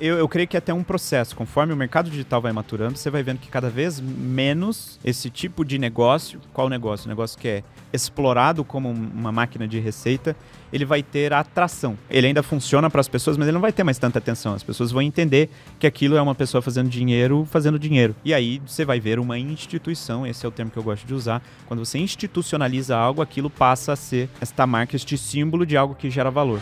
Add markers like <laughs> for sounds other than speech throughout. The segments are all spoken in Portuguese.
Eu, eu, creio que é até um processo. Conforme o mercado digital vai maturando, você vai vendo que cada vez menos esse tipo de negócio, qual negócio? O negócio que é explorado como uma máquina de receita, ele vai ter atração. Ele ainda funciona para as pessoas, mas ele não vai ter mais tanta atenção. As pessoas vão entender que aquilo é uma pessoa fazendo dinheiro, fazendo dinheiro. E aí você vai ver uma instituição, esse é o termo que eu gosto de usar. Quando você institucionaliza algo, aquilo passa a ser esta marca, este símbolo de algo que gera valor.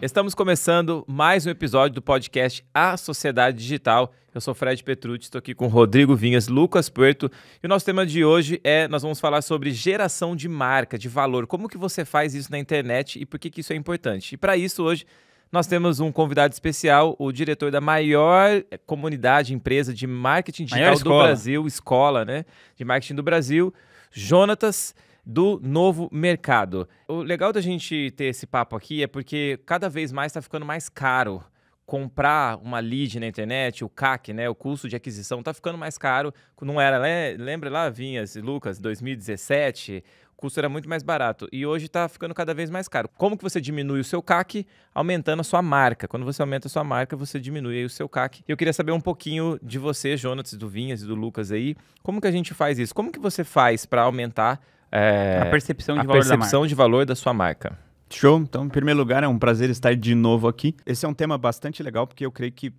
Estamos começando mais um episódio do podcast A Sociedade Digital. Eu sou Fred Petrucci, estou aqui com Rodrigo Vinhas, Lucas Puerto. E o nosso tema de hoje é, nós vamos falar sobre geração de marca, de valor. Como que você faz isso na internet e por que, que isso é importante? E para isso, hoje, nós temos um convidado especial, o diretor da maior comunidade, empresa de marketing digital do Brasil, escola né, de marketing do Brasil, Jonatas do novo mercado. O legal da gente ter esse papo aqui é porque cada vez mais está ficando mais caro comprar uma lead na internet, o CAC, né, o custo de aquisição, está ficando mais caro. Não era, né? lembra lá, Vinhas e Lucas, 2017, o custo era muito mais barato. E hoje está ficando cada vez mais caro. Como que você diminui o seu CAC? Aumentando a sua marca. Quando você aumenta a sua marca, você diminui o seu CAC. Eu queria saber um pouquinho de você, Jonas, do Vinhas e do Lucas aí, como que a gente faz isso? Como que você faz para aumentar é, a percepção, de, a valor percepção de valor da sua marca. Show. Então, em primeiro lugar, é um prazer estar de novo aqui. Esse é um tema bastante legal, porque eu creio que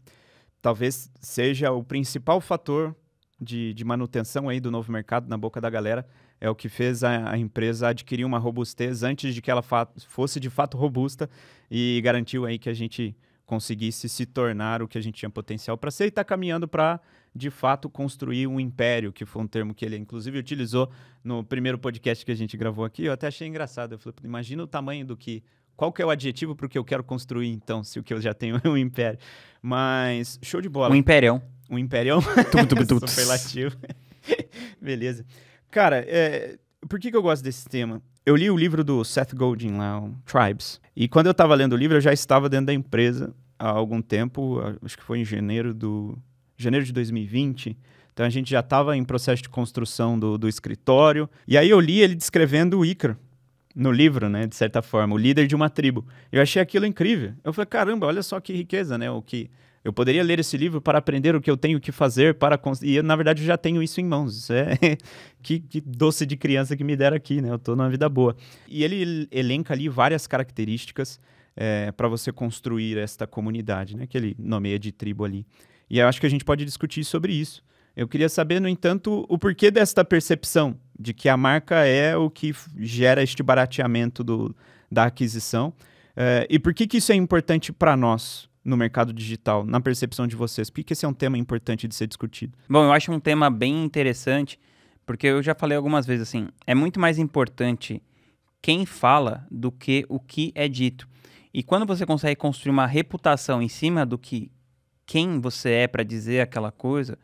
talvez seja o principal fator de, de manutenção aí do novo mercado na boca da galera. É o que fez a, a empresa adquirir uma robustez antes de que ela fosse de fato robusta e garantiu aí que a gente conseguisse se tornar o que a gente tinha potencial para ser e está caminhando para de fato construir um império, que foi um termo que ele inclusive utilizou no primeiro podcast que a gente gravou aqui. Eu até achei engraçado. Eu falei, imagina o tamanho do que. Qual que é o adjetivo para o que eu quero construir, então, se o que eu já tenho <laughs> é um império? Mas, show de bola. Um imperião. Um imperião. <laughs> <laughs> Superlativo. Beleza. Cara, é... por que, que eu gosto desse tema? eu li o livro do Seth Godin lá, Tribes. E quando eu estava lendo o livro, eu já estava dentro da empresa há algum tempo, acho que foi em janeiro do janeiro de 2020. Então a gente já estava em processo de construção do, do escritório. E aí eu li ele descrevendo o Ícaro no livro, né, de certa forma, o líder de uma tribo. Eu achei aquilo incrível. Eu falei, caramba, olha só que riqueza, né, o que eu poderia ler esse livro para aprender o que eu tenho que fazer para conseguir. E na verdade eu já tenho isso em mãos. Isso é <laughs> que, que, doce de criança que me deram aqui, né? Eu estou numa vida boa. E ele elenca ali várias características é, para você construir esta comunidade, né? Que ele nomeia de tribo ali. E eu acho que a gente pode discutir sobre isso. Eu queria saber, no entanto, o porquê desta percepção de que a marca é o que gera este barateamento do, da aquisição eh, e por que, que isso é importante para nós no mercado digital, na percepção de vocês? Por que, que esse é um tema importante de ser discutido? Bom, eu acho um tema bem interessante porque eu já falei algumas vezes assim, é muito mais importante quem fala do que o que é dito. E quando você consegue construir uma reputação em cima do que quem você é para dizer aquela coisa,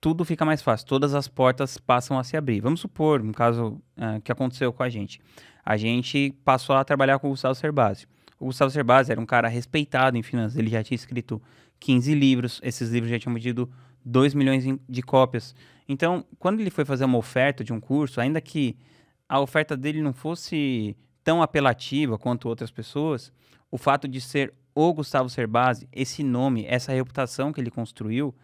tudo fica mais fácil, todas as portas passam a se abrir. Vamos supor, um caso uh, que aconteceu com a gente. A gente passou a trabalhar com o Gustavo Cerbasi. O Gustavo Cerbasi era um cara respeitado em finanças, ele já tinha escrito 15 livros, esses livros já tinham vendido 2 milhões de cópias. Então, quando ele foi fazer uma oferta de um curso, ainda que a oferta dele não fosse tão apelativa quanto outras pessoas, o fato de ser o Gustavo Cerbasi, esse nome, essa reputação que ele construiu,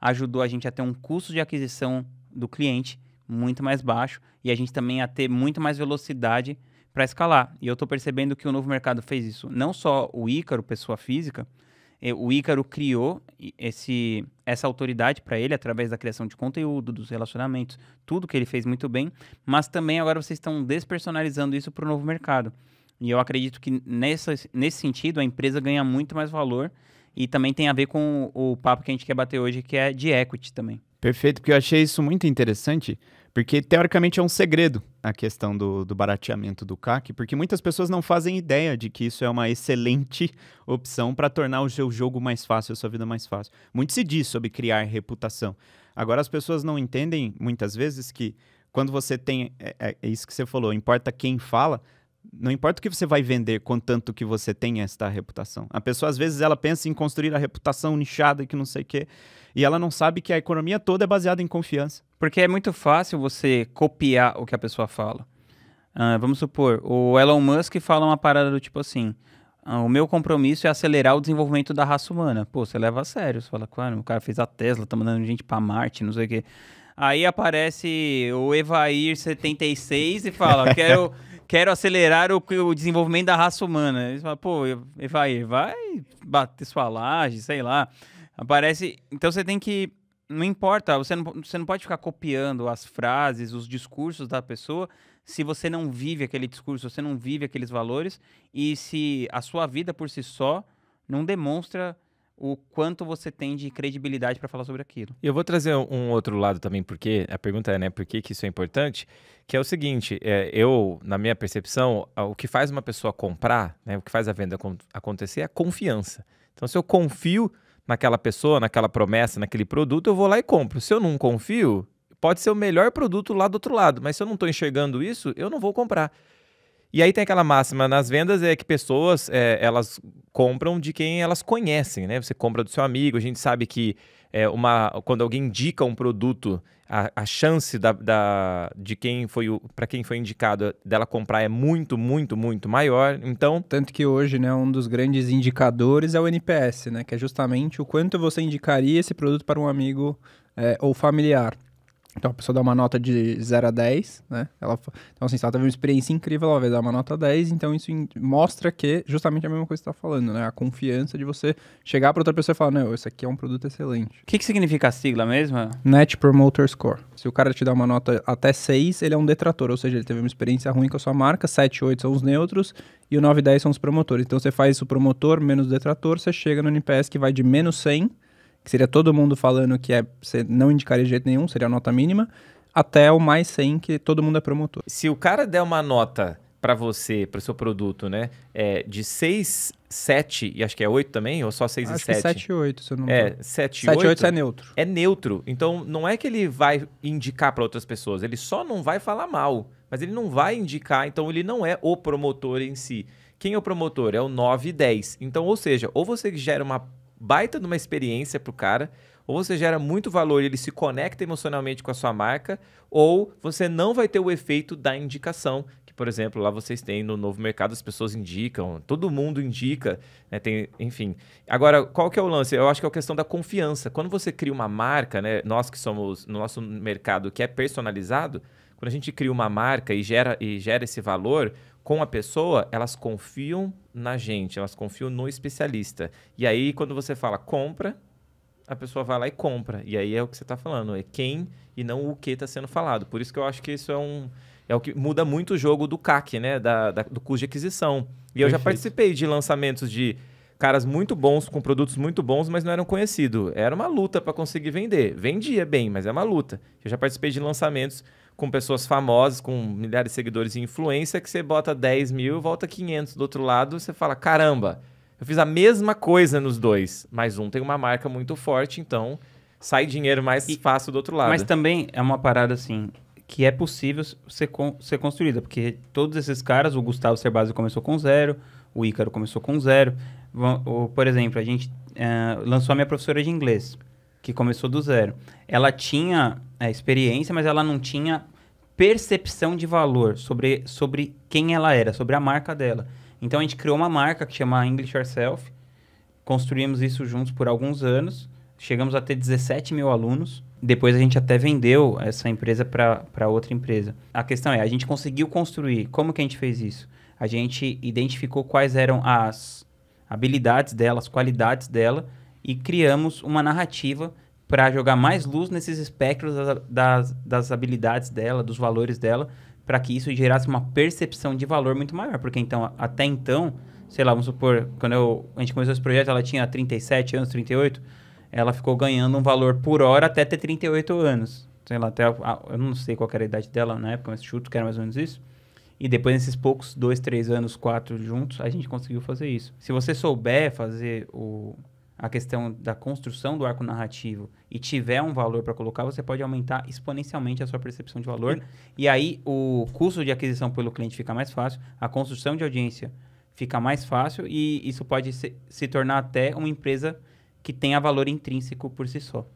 ajudou a gente a ter um custo de aquisição do cliente muito mais baixo e a gente também a ter muito mais velocidade para escalar. E eu estou percebendo que o novo mercado fez isso. Não só o Ícaro, pessoa física, eh, o Ícaro criou esse, essa autoridade para ele através da criação de conteúdo, dos relacionamentos, tudo que ele fez muito bem, mas também agora vocês estão despersonalizando isso para o novo mercado. E eu acredito que nessa, nesse sentido a empresa ganha muito mais valor e também tem a ver com o, o papo que a gente quer bater hoje, que é de equity também. Perfeito, porque eu achei isso muito interessante, porque teoricamente é um segredo a questão do, do barateamento do CAC, porque muitas pessoas não fazem ideia de que isso é uma excelente opção para tornar o seu jogo mais fácil, a sua vida mais fácil. Muito se diz sobre criar reputação. Agora, as pessoas não entendem muitas vezes que quando você tem. É, é, é isso que você falou, importa quem fala, não importa o que você vai vender, contanto que você tenha esta reputação. A pessoa, às vezes, ela pensa em construir a reputação nichada e que não sei o quê, e ela não sabe que a economia toda é baseada em confiança. Porque é muito fácil você copiar o que a pessoa fala. Uh, vamos supor, o Elon Musk fala uma parada do tipo assim: ah, o meu compromisso é acelerar o desenvolvimento da raça humana. Pô, você leva a sério. Você fala, claro, o cara fez a Tesla, tá mandando gente pra Marte, não sei o quê. Aí aparece o Evair76 e fala: quero quero acelerar o, o desenvolvimento da raça humana. Eles falam, pô, vai, vai bater sua laje, sei lá. Aparece. Então você tem que. Não importa, você não, você não pode ficar copiando as frases, os discursos da pessoa, se você não vive aquele discurso, você não vive aqueles valores, e se a sua vida por si só não demonstra o quanto você tem de credibilidade para falar sobre aquilo. Eu vou trazer um outro lado também, porque a pergunta é, né, por que, que isso é importante? Que é o seguinte, é, eu, na minha percepção, o que faz uma pessoa comprar, né, o que faz a venda acontecer é a confiança. Então, se eu confio naquela pessoa, naquela promessa, naquele produto, eu vou lá e compro. Se eu não confio, pode ser o melhor produto lá do outro lado, mas se eu não estou enxergando isso, eu não vou comprar. E aí tem aquela máxima nas vendas é que pessoas é, elas compram de quem elas conhecem, né? Você compra do seu amigo. A gente sabe que é, uma quando alguém indica um produto, a, a chance da, da, de quem foi para quem foi indicado dela comprar é muito, muito, muito maior. Então tanto que hoje, né, um dos grandes indicadores é o NPS, né? Que é justamente o quanto você indicaria esse produto para um amigo é, ou familiar. Então a pessoa dá uma nota de 0 a 10, né? Ela, então, assim, se ela teve uma experiência incrível, ela vai dar uma nota 10, então isso mostra que justamente a mesma coisa que você está falando, né? A confiança de você chegar para outra pessoa e falar, não, esse aqui é um produto excelente. O que, que significa a sigla mesmo? Net Promoter Score. Se o cara te dá uma nota até 6, ele é um detrator, ou seja, ele teve uma experiência ruim com a sua marca, 7, 8 são os neutros e o 9 e 10 são os promotores. Então você faz o promotor menos o detrator, você chega no NPS que vai de menos 100 que seria todo mundo falando que é, você não indicaria de jeito nenhum, seria a nota mínima, até o mais 100, que todo mundo é promotor. Se o cara der uma nota para você, para o seu produto, né, é, de 6, 7 e acho que é 8 também, ou só 6 acho e 7? Acho que 7 e 8, se eu não É, 7 e 8. 7 e 8 é neutro. É neutro. Então, não é que ele vai indicar para outras pessoas, ele só não vai falar mal, mas ele não vai indicar, então ele não é o promotor em si. Quem é o promotor? É o 9 e 10. Então, ou seja, ou você gera uma baita de uma experiência para o cara. Ou você gera muito valor e ele se conecta emocionalmente com a sua marca, ou você não vai ter o efeito da indicação, que, por exemplo, lá vocês têm no novo mercado, as pessoas indicam, todo mundo indica, né? Tem, enfim. Agora, qual que é o lance? Eu acho que é a questão da confiança. Quando você cria uma marca, né? Nós que somos no nosso mercado que é personalizado, quando a gente cria uma marca e gera, e gera esse valor, com a pessoa, elas confiam na gente, elas confiam no especialista. E aí, quando você fala compra, a pessoa vai lá e compra. E aí é o que você está falando, é quem e não o que está sendo falado. Por isso que eu acho que isso é um. É o que muda muito o jogo do CAC, né? Da, da do custo de aquisição. E Perfeito. eu já participei de lançamentos de caras muito bons, com produtos muito bons, mas não eram conhecidos. Era uma luta para conseguir vender. Vendia bem, mas é uma luta. Eu já participei de lançamentos com pessoas famosas, com milhares de seguidores e influência, que você bota 10 mil, volta 500 do outro lado, você fala, caramba, eu fiz a mesma coisa nos dois, mas um tem uma marca muito forte, então sai dinheiro mais e, fácil do outro lado. Mas também é uma parada assim, que é possível ser, con ser construída, porque todos esses caras, o Gustavo Cerbasi começou com zero, o Ícaro começou com zero ou, por exemplo, a gente uh, lançou a minha professora de inglês, que começou do zero. Ela tinha é, experiência, mas ela não tinha percepção de valor sobre, sobre quem ela era, sobre a marca dela. Então a gente criou uma marca que chama English Yourself, construímos isso juntos por alguns anos, chegamos a ter 17 mil alunos. Depois a gente até vendeu essa empresa para outra empresa. A questão é, a gente conseguiu construir. Como que a gente fez isso? A gente identificou quais eram as habilidades dela, as qualidades dela e criamos uma narrativa para jogar mais luz nesses espectros das, das, das habilidades dela, dos valores dela, para que isso gerasse uma percepção de valor muito maior. Porque então, até então, sei lá, vamos supor, quando eu, a gente começou esse projeto, ela tinha 37 anos, 38, ela ficou ganhando um valor por hora até ter 38 anos. Sei lá, até eu não sei qual era a idade dela na época, mas chuto que era mais ou menos isso. E depois, nesses poucos dois, três anos, quatro juntos, a gente conseguiu fazer isso. Se você souber fazer o, a questão da construção do arco narrativo e tiver um valor para colocar, você pode aumentar exponencialmente a sua percepção de valor. E... aí, o custo de aquisição pelo cliente fica mais fácil, a construção de audiência fica mais fácil e isso pode se, se tornar até uma empresa que tenha valor intrínseco por si só.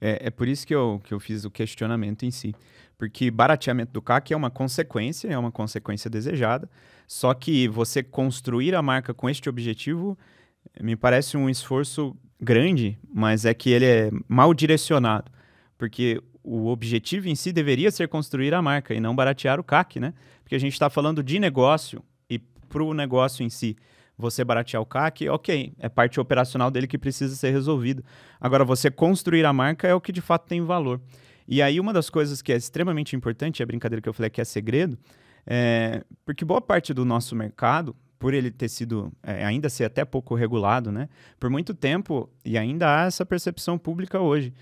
É, é por isso que eu, que eu fiz o questionamento em si porque barateamento do CAC é uma consequência, é uma consequência desejada. Só que você construir a marca com este objetivo me parece um esforço grande, mas é que ele é mal direcionado, porque o objetivo em si deveria ser construir a marca e não baratear o CAC, né? Porque a gente está falando de negócio e para o negócio em si. Você baratear o CAC, ok, é parte operacional dele que precisa ser resolvida. Agora, você construir a marca é o que de fato tem valor. E aí, uma das coisas que é extremamente importante, é a brincadeira que eu falei que é segredo, é, porque boa parte do nosso mercado, por ele ter sido, é, ainda ser até pouco regulado, né? Por muito tempo, e ainda há essa percepção pública hoje,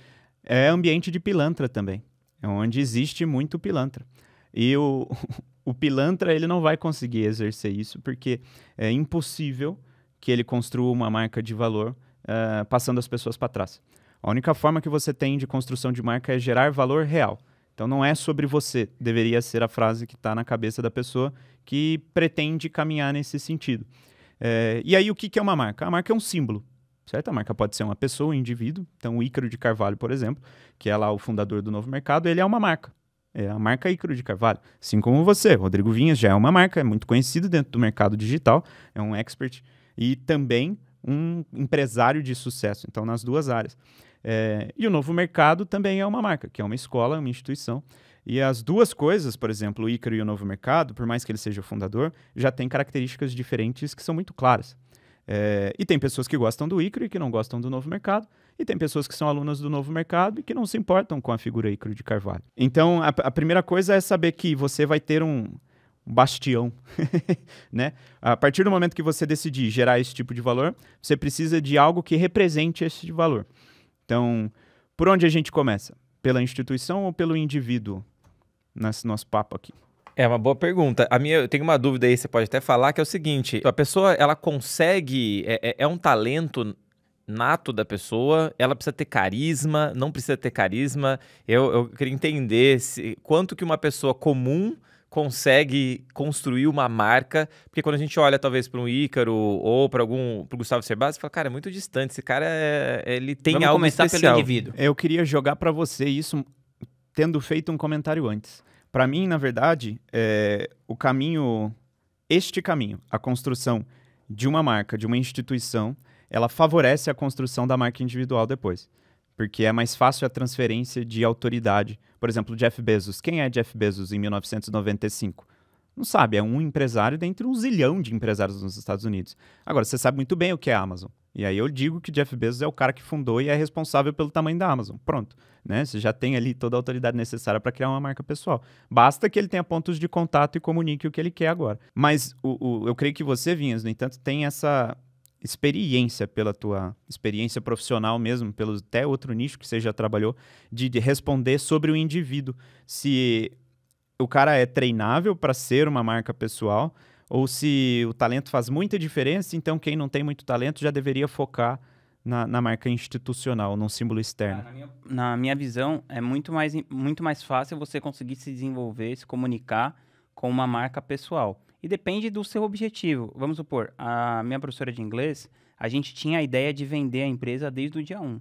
é ambiente de pilantra também, é onde existe muito pilantra. E o, <laughs> o pilantra, ele não vai conseguir exercer isso, porque é impossível que ele construa uma marca de valor uh, passando as pessoas para trás. A única forma que você tem de construção de marca é gerar valor real. Então não é sobre você, deveria ser a frase que está na cabeça da pessoa que pretende caminhar nesse sentido. É, e aí, o que, que é uma marca? A marca é um símbolo, certo? A marca pode ser uma pessoa, um indivíduo. Então, o Ícaro de Carvalho, por exemplo, que é lá o fundador do Novo Mercado, ele é uma marca. É a marca Ícaro de Carvalho. Assim como você, Rodrigo Vinhas já é uma marca, é muito conhecido dentro do mercado digital, é um expert e também um empresário de sucesso. Então, nas duas áreas. É, e o Novo Mercado também é uma marca, que é uma escola, uma instituição. E as duas coisas, por exemplo, o Ícaro e o Novo Mercado, por mais que ele seja o fundador, já tem características diferentes que são muito claras. É, e tem pessoas que gostam do Ícaro e que não gostam do Novo Mercado, e tem pessoas que são alunas do Novo Mercado e que não se importam com a figura Ícaro de Carvalho. Então, a, a primeira coisa é saber que você vai ter um, bastião, <laughs> né? A partir do momento que você decidir gerar esse tipo de valor, você precisa de algo que represente esse valor. Então, por onde a gente começa? Pela instituição ou pelo indivíduo? Nesse nosso papo aqui. É uma boa pergunta. A minha, eu tenho uma dúvida aí, você pode até falar, que é o seguinte: a pessoa, ela consegue, é, é, é um talento nato da pessoa, ela precisa ter carisma, não precisa ter carisma. Eu, eu queria entender se, quanto que uma pessoa comum consegue construir uma marca, porque quando a gente olha talvez para um Ícaro ou para algum pro Gustavo Cerbasi, você fala, cara, é muito distante, esse cara é, ele tem Vamos algo começar especial. pelo indivíduo. Eu queria jogar para você isso tendo feito um comentário antes. Para mim, na verdade, é, o caminho este caminho, a construção de uma marca, de uma instituição, ela favorece a construção da marca individual depois, porque é mais fácil a transferência de autoridade por exemplo, Jeff Bezos. Quem é Jeff Bezos em 1995? Não sabe, é um empresário dentre um zilhão de empresários nos Estados Unidos. Agora, você sabe muito bem o que é a Amazon. E aí eu digo que Jeff Bezos é o cara que fundou e é responsável pelo tamanho da Amazon. Pronto. Né? Você já tem ali toda a autoridade necessária para criar uma marca pessoal. Basta que ele tenha pontos de contato e comunique o que ele quer agora. Mas o, o eu creio que você, Vinhas, no entanto, tem essa experiência, pela tua experiência profissional mesmo, pelo até outro nicho que você já trabalhou, de, de responder sobre o indivíduo. Se o cara é treinável para ser uma marca pessoal, ou se o talento faz muita diferença, então quem não tem muito talento já deveria focar na, na marca institucional, num símbolo externo. Na minha, na minha visão, é muito mais, muito mais fácil você conseguir se desenvolver, se comunicar com uma marca pessoal. E depende do seu objetivo. Vamos supor, a minha professora de inglês, a gente tinha a ideia de vender a empresa desde o dia 1.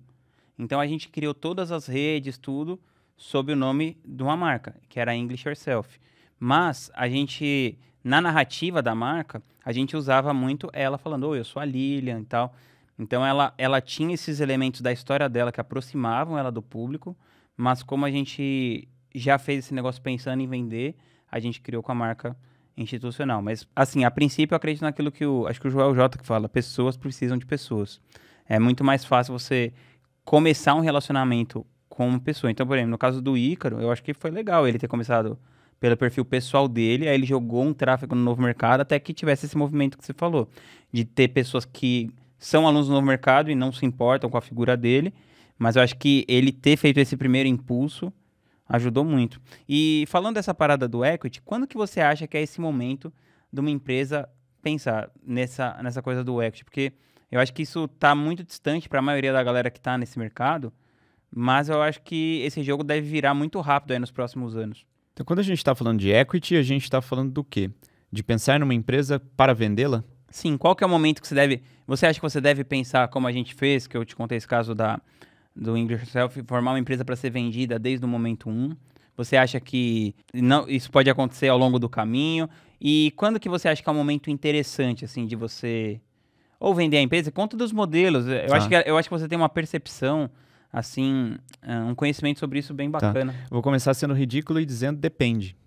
Então a gente criou todas as redes, tudo, sob o nome de uma marca, que era a English Yourself. Mas a gente, na narrativa da marca, a gente usava muito ela falando, oh, eu sou a Lilian e tal. Então ela, ela tinha esses elementos da história dela que aproximavam ela do público, mas como a gente já fez esse negócio pensando em vender, a gente criou com a marca institucional. Mas, assim, a princípio eu acredito naquilo que o. Acho que o Joel J que fala: pessoas precisam de pessoas. É muito mais fácil você começar um relacionamento com uma pessoa. Então, por exemplo, no caso do Ícaro, eu acho que foi legal ele ter começado pelo perfil pessoal dele, aí ele jogou um tráfego no novo mercado até que tivesse esse movimento que você falou, de ter pessoas que são alunos do novo mercado e não se importam com a figura dele, mas eu acho que ele ter feito esse primeiro impulso Ajudou muito. E falando dessa parada do equity, quando que você acha que é esse momento de uma empresa pensar nessa, nessa coisa do equity? Porque eu acho que isso está muito distante para a maioria da galera que está nesse mercado, mas eu acho que esse jogo deve virar muito rápido aí nos próximos anos. Então, quando a gente está falando de equity, a gente está falando do quê? De pensar numa empresa para vendê-la? Sim, qual que é o momento que você deve... Você acha que você deve pensar como a gente fez, que eu te contei esse caso da, do English Self formar uma empresa para ser vendida desde o momento 1? Um? Você acha que não, isso pode acontecer ao longo do caminho? E quando que você acha que é um momento interessante, assim, de você ou vender a empresa? Conta dos modelos. Eu, tá. acho, que, é, eu acho que você tem uma percepção, assim, ah, um conhecimento sobre isso bem tá. bacana. Tá. Vou começar sendo ridículo e dizendo depende.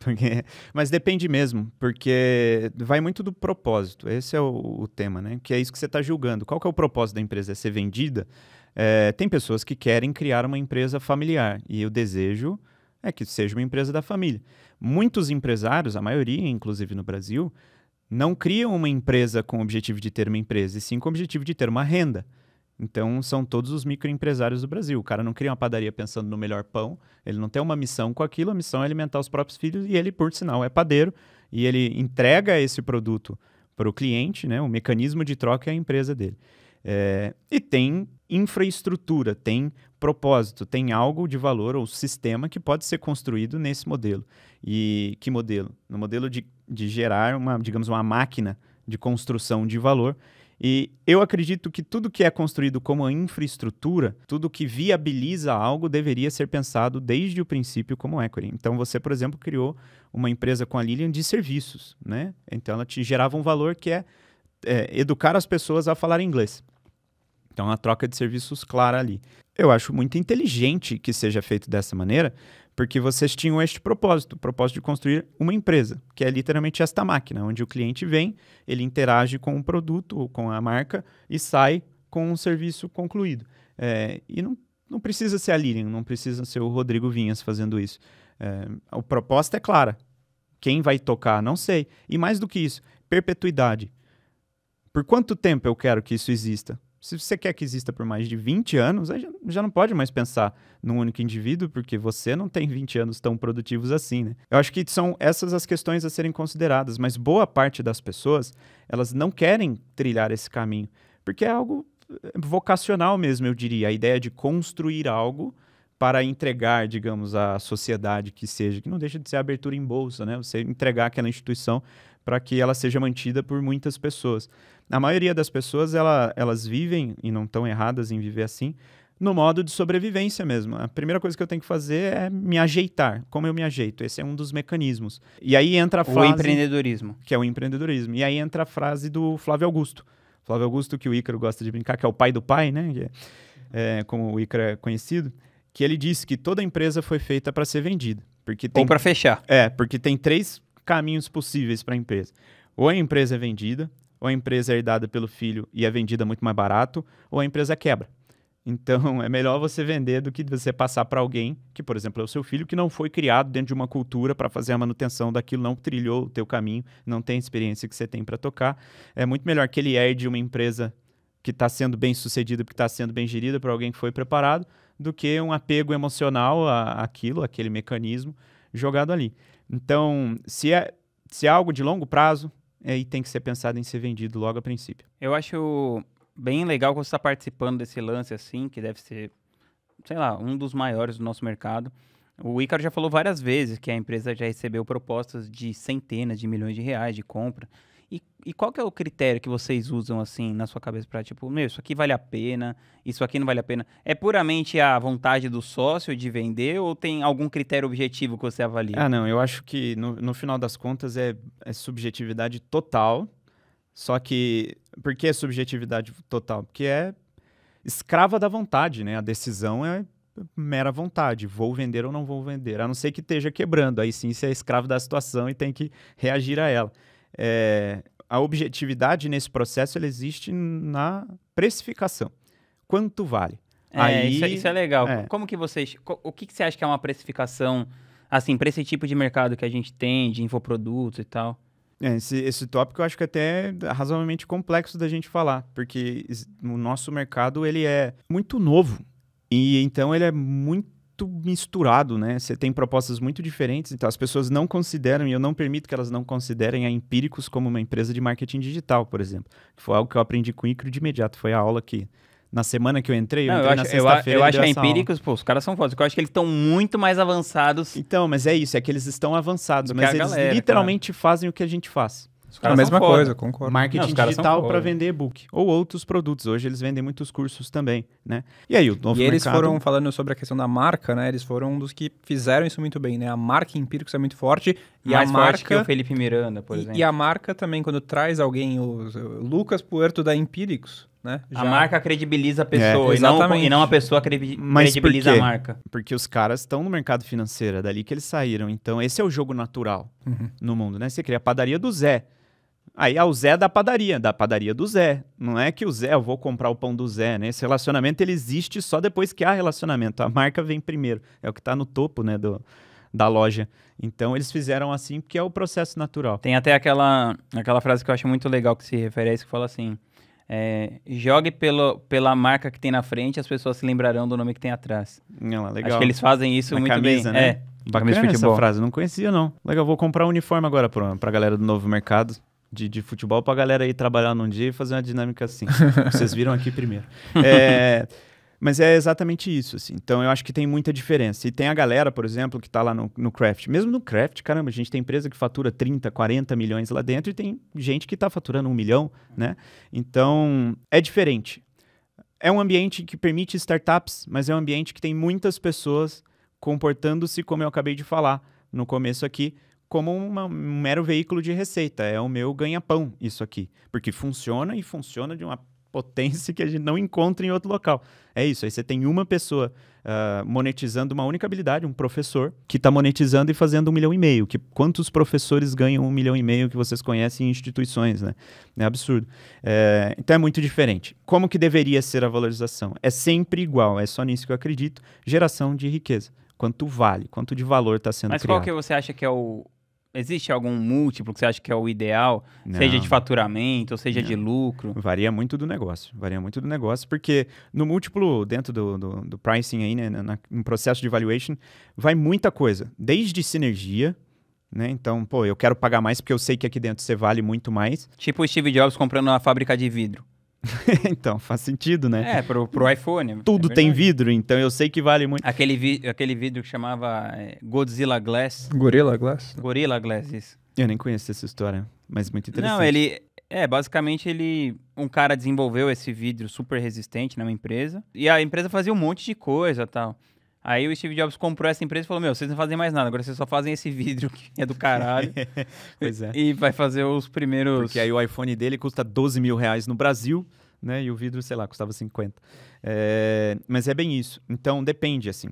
<laughs> Porque, mas depende mesmo, porque vai muito do propósito. Esse é o, o tema, né? Que é isso que você está julgando. Qual que é o propósito da empresa? É ser vendida? É, tem pessoas que querem criar uma empresa familiar e o desejo é que seja uma empresa da família. Muitos empresários, a maioria, inclusive no Brasil, não criam uma empresa com o objetivo de ter uma empresa, e sim com o objetivo de ter uma renda. Então, são todos os microempresários do Brasil. O cara não cria uma padaria pensando no melhor pão, ele não tem uma missão com aquilo, a missão é alimentar os próprios filhos, e ele, por sinal, é padeiro, e ele entrega esse produto para o cliente, né? o mecanismo de troca é a empresa dele. É, e tem infraestrutura, tem propósito, tem algo de valor ou sistema que pode ser construído nesse modelo. E que modelo? No modelo de, de gerar uma, digamos, uma máquina de construção de valor. E eu acredito que tudo que é construído como infraestrutura, tudo que viabiliza algo, deveria ser pensado desde o princípio como equity. Então, você, por exemplo, criou uma empresa com a Lilian de serviços, né? Então, ela te gerava um valor que é, é educar as pessoas a falar inglês. Então, uma troca de serviços clara ali. Eu acho muito inteligente que seja feito dessa maneira, porque vocês tinham este propósito, o propósito de construir uma empresa, que é literalmente esta máquina, onde o cliente vem, ele interage com o produto com a marca e sai com um serviço concluído. É, e não, não precisa ser a Lilian, não precisa ser o Rodrigo Vinhas fazendo isso. É, a proposta é clara. Quem vai tocar, não sei. E mais do que isso, perpetuidade. Por quanto tempo eu quero que isso exista? se você quer que exista por mais de 20 anos, aí já não pode mais pensar num único indivíduo, porque você não tem 20 anos tão produtivos assim, né? Eu acho que são essas as questões a serem consideradas, mas boa parte das pessoas, elas não querem trilhar esse caminho, porque é algo eh, vocacional mesmo, eu diria, a ideia de construir algo para entregar, digamos, à sociedade que seja, que não deixa de ser abertura em bolsa, né? Você entregar aquela instituição para que ela seja mantida por muitas pessoas. A maioria das pessoas, ela, elas vivem, e não estão erradas em viver assim, no modo de sobrevivência mesmo. A primeira coisa que eu tenho que fazer é me ajeitar. Como eu me ajeito? Esse é um dos mecanismos. E aí entra a frase. O empreendedorismo. Que é o empreendedorismo. E aí entra a frase do Flávio Augusto. Flávio Augusto, que o Ícaro gosta de brincar, que é o pai do pai, né? É, é, como o Ícaro é conhecido, que ele disse que toda empresa foi feita para ser vendida. Porque tem, Ou para fechar. É, porque tem três caminhos possíveis para a empresa. Ou a empresa é vendida, ou a empresa é herdada pelo filho e é vendida muito mais barato, ou a empresa quebra. Então, <laughs> é melhor você vender do que você passar para alguém, que, por exemplo, é o seu filho, que não foi criado dentro de uma cultura para fazer a manutenção daquilo, não trilhou o teu caminho, não tem experiência que você tem para tocar. É muito melhor que ele herde uma empresa que está sendo bem sucedida, que está sendo bem gerida por alguém que foi preparado, do que um apego emocional àquilo, aquele mecanismo jogado ali. Então, se é, se é algo de longo prazo, é, e tem que ser pensado em ser vendido logo a princípio. Eu acho bem legal você estar tá participando desse lance assim, que deve ser, sei lá, um dos maiores do nosso mercado. O Ícaro já falou várias vezes que a empresa já recebeu propostas de centenas de milhões de reais de compra. E, e qual que é o critério que vocês usam, assim, na sua cabeça para tipo, meu, isso aqui vale a pena, isso aqui não vale a pena? É puramente a vontade do sócio de vender ou tem algum critério objetivo que você avalia? Ah, não, eu acho que no, no final das contas é, é subjetividade total. Só que, por que é subjetividade total? Porque é escrava da vontade, né? A decisão é mera vontade, vou vender ou não vou vender, a não ser que esteja quebrando, aí sim você é escravo da situação e tem que reagir a ela é, a objetividade nesse processo ela existe na precificação. Quanto vale? É, é Aí, isso, isso é legal. É. Como que vocês. O que, que você acha que é uma precificação, assim, para esse tipo de mercado que a gente tem, de infoprodutos e tal? É, esse, esse tópico eu acho que até é razoavelmente complexo da gente falar, porque o nosso mercado ele é muito novo. E então ele é muito muito misturado, né? Você tem propostas muito diferentes, então as pessoas não consideram, e eu não permito que elas não considerem a Empíricos como uma empresa de marketing digital, por exemplo. foi algo que eu aprendi com o Icro de imediato, foi a aula que na semana que eu entrei, eu entrei eu na sexta-feira. Eu, eu acho que a Empíricos, pô, os caras são fodas. Eu acho que eles estão muito mais avançados. Então, mas é isso, é que eles estão avançados, mas eles galera, literalmente cara. Né? fazem o que a gente faz. É a mesma coisa, concordo. Marketing Não, digital para vender e-book ou outros produtos. Hoje eles vendem muitos cursos também, né? E aí, o novo E eles foram falando sobre a questão da marca, né? Eles foram um dos que fizeram isso muito bem, né? A marca Empíricos é muito forte e Mais a marca forte que o Felipe Miranda, por exemplo. E a marca também quando traz alguém o Lucas Puerto da Empíricos né? A marca credibiliza a pessoa é, e, não, e não a pessoa credi Mas credibiliza a marca. Porque os caras estão no mercado financeiro, é dali que eles saíram. Então, esse é o jogo natural uhum. no mundo, né? Você cria a padaria do Zé. Aí o Zé da padaria, da padaria do Zé. Não é que o Zé, eu vou comprar o pão do Zé, né? Esse relacionamento ele existe só depois que há relacionamento. A marca vem primeiro. É o que está no topo, né, do, da loja. Então eles fizeram assim porque é o processo natural. Tem até aquela, aquela frase que eu acho muito legal que se refere a isso, que fala assim... É, jogue pelo, pela marca que tem na frente, as pessoas se lembrarão do nome que tem atrás. Ah, legal. Acho que eles fazem isso na muito camisa, bem. Né? É, Bacana essa frase, não conhecia não. Legal, vou comprar um uniforme agora pra, pra galera do Novo Mercado de, de futebol a galera ir trabalhar num dia e fazer uma dinâmica assim. <laughs> Vocês viram aqui primeiro. <laughs> É, mas é exatamente isso, assim. Então eu acho que tem muita diferença. E tem a galera, por exemplo, que está lá no, no craft. Mesmo no craft, caramba, a gente tem empresa que fatura 30, 40 milhões lá dentro e tem gente que está faturando um milhão, né? Então é diferente. É um ambiente que permite startups, mas é um ambiente que tem muitas pessoas comportando-se como eu acabei de falar no começo aqui, como uma, um mero veículo de receita. É o meu ganha-pão, isso aqui. Porque funciona e funciona de uma potência que a gente não encontra em outro local. É isso. Aí você tem uma pessoa uh, monetizando uma única habilidade, um professor, que está monetizando e fazendo um milhão e meio. Que, quantos professores ganham um milhão e meio que vocês conhecem em instituições, né? É absurdo. É, então é muito diferente. Como que deveria ser a valorização? É sempre igual, é só nisso que eu acredito. Geração de riqueza. Quanto vale, quanto de valor está sendo Mas criado. Mas qual que você acha que é o, Existe algum múltiplo que você acha que é o ideal? Não. Seja de faturamento, ou seja Não. de lucro? Varia muito do negócio. Varia muito do negócio, porque no múltiplo, dentro do, do, do pricing aí, né, na, no processo de valuation, vai muita coisa. Desde sinergia, né? Então, pô, eu quero pagar mais porque eu sei que aqui dentro você vale muito mais. Tipo o Steve Jobs comprando uma fábrica de vidro. <laughs> então, faz sentido, né? É, pro, pro iPhone. É Tudo é tem vidro, então eu sei que vale muito. Aquele, vi aquele vidro que chamava é, Godzilla Glass. Gorilla Glass? Gorilla Glass, isso. Eu nem conheço essa história, mas muito interessante. Não, ele. É, basicamente ele. Um cara desenvolveu esse vidro super resistente numa empresa. E a empresa fazia um monte de coisa tal. Aí o Steve Jobs comprou essa empresa e falou: Meu, vocês não fazem mais nada, agora vocês só fazem esse vidro que é do caralho. <laughs> pois é. E vai fazer os primeiros. Porque aí o iPhone dele custa 12 mil reais no Brasil, né? E o vidro, sei lá, custava 50. É... Mas é bem isso. Então depende, assim.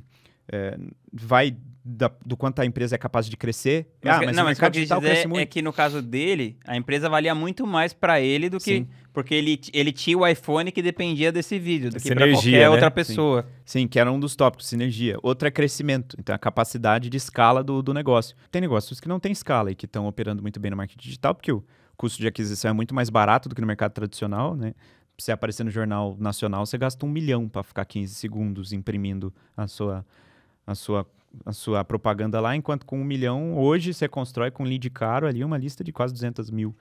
É, vai da, do quanto a empresa é capaz de crescer. Mas, ah, mas não, o mas o que eu cresce muito. É que no caso dele, a empresa valia muito mais para ele do que. Sim. Porque ele, ele tinha o iPhone que dependia desse vídeo, do Essa que qualquer né? outra pessoa. Sim. Sim. que era um dos tópicos, sinergia. Outro é crescimento, então a capacidade de escala do, do negócio. Tem negócios que não têm escala e que estão operando muito bem no marketing digital, porque o custo de aquisição é muito mais barato do que no mercado tradicional, né? Pra você aparecer no jornal nacional, você gasta um milhão para ficar 15 segundos imprimindo a sua a sua, a sua propaganda lá, enquanto com um milhão, hoje você constrói com lead caro ali uma lista de quase 200 mil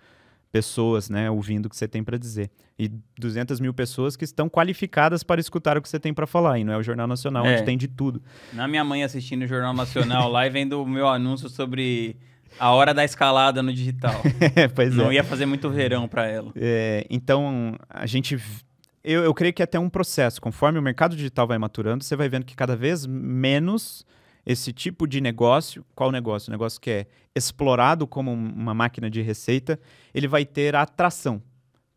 pessoas, né, ouvindo o que você tem para dizer. E 200 mil pessoas que estão qualificadas para escutar o que você tem para falar. E não é o Jornal Nacional, é. onde tem de tudo. Na minha mãe assistindo o Jornal Nacional lá e vendo o meu anúncio sobre a hora da escalada no digital. <laughs> É, pois não é. ia fazer muito verão para ela. É, então, a gente eu, eu creio que é até um processo. Conforme o mercado digital vai maturando, você vai vendo que cada vez menos esse tipo de negócio, qual negócio? O negócio que é explorado como uma máquina de receita, ele vai ter atração.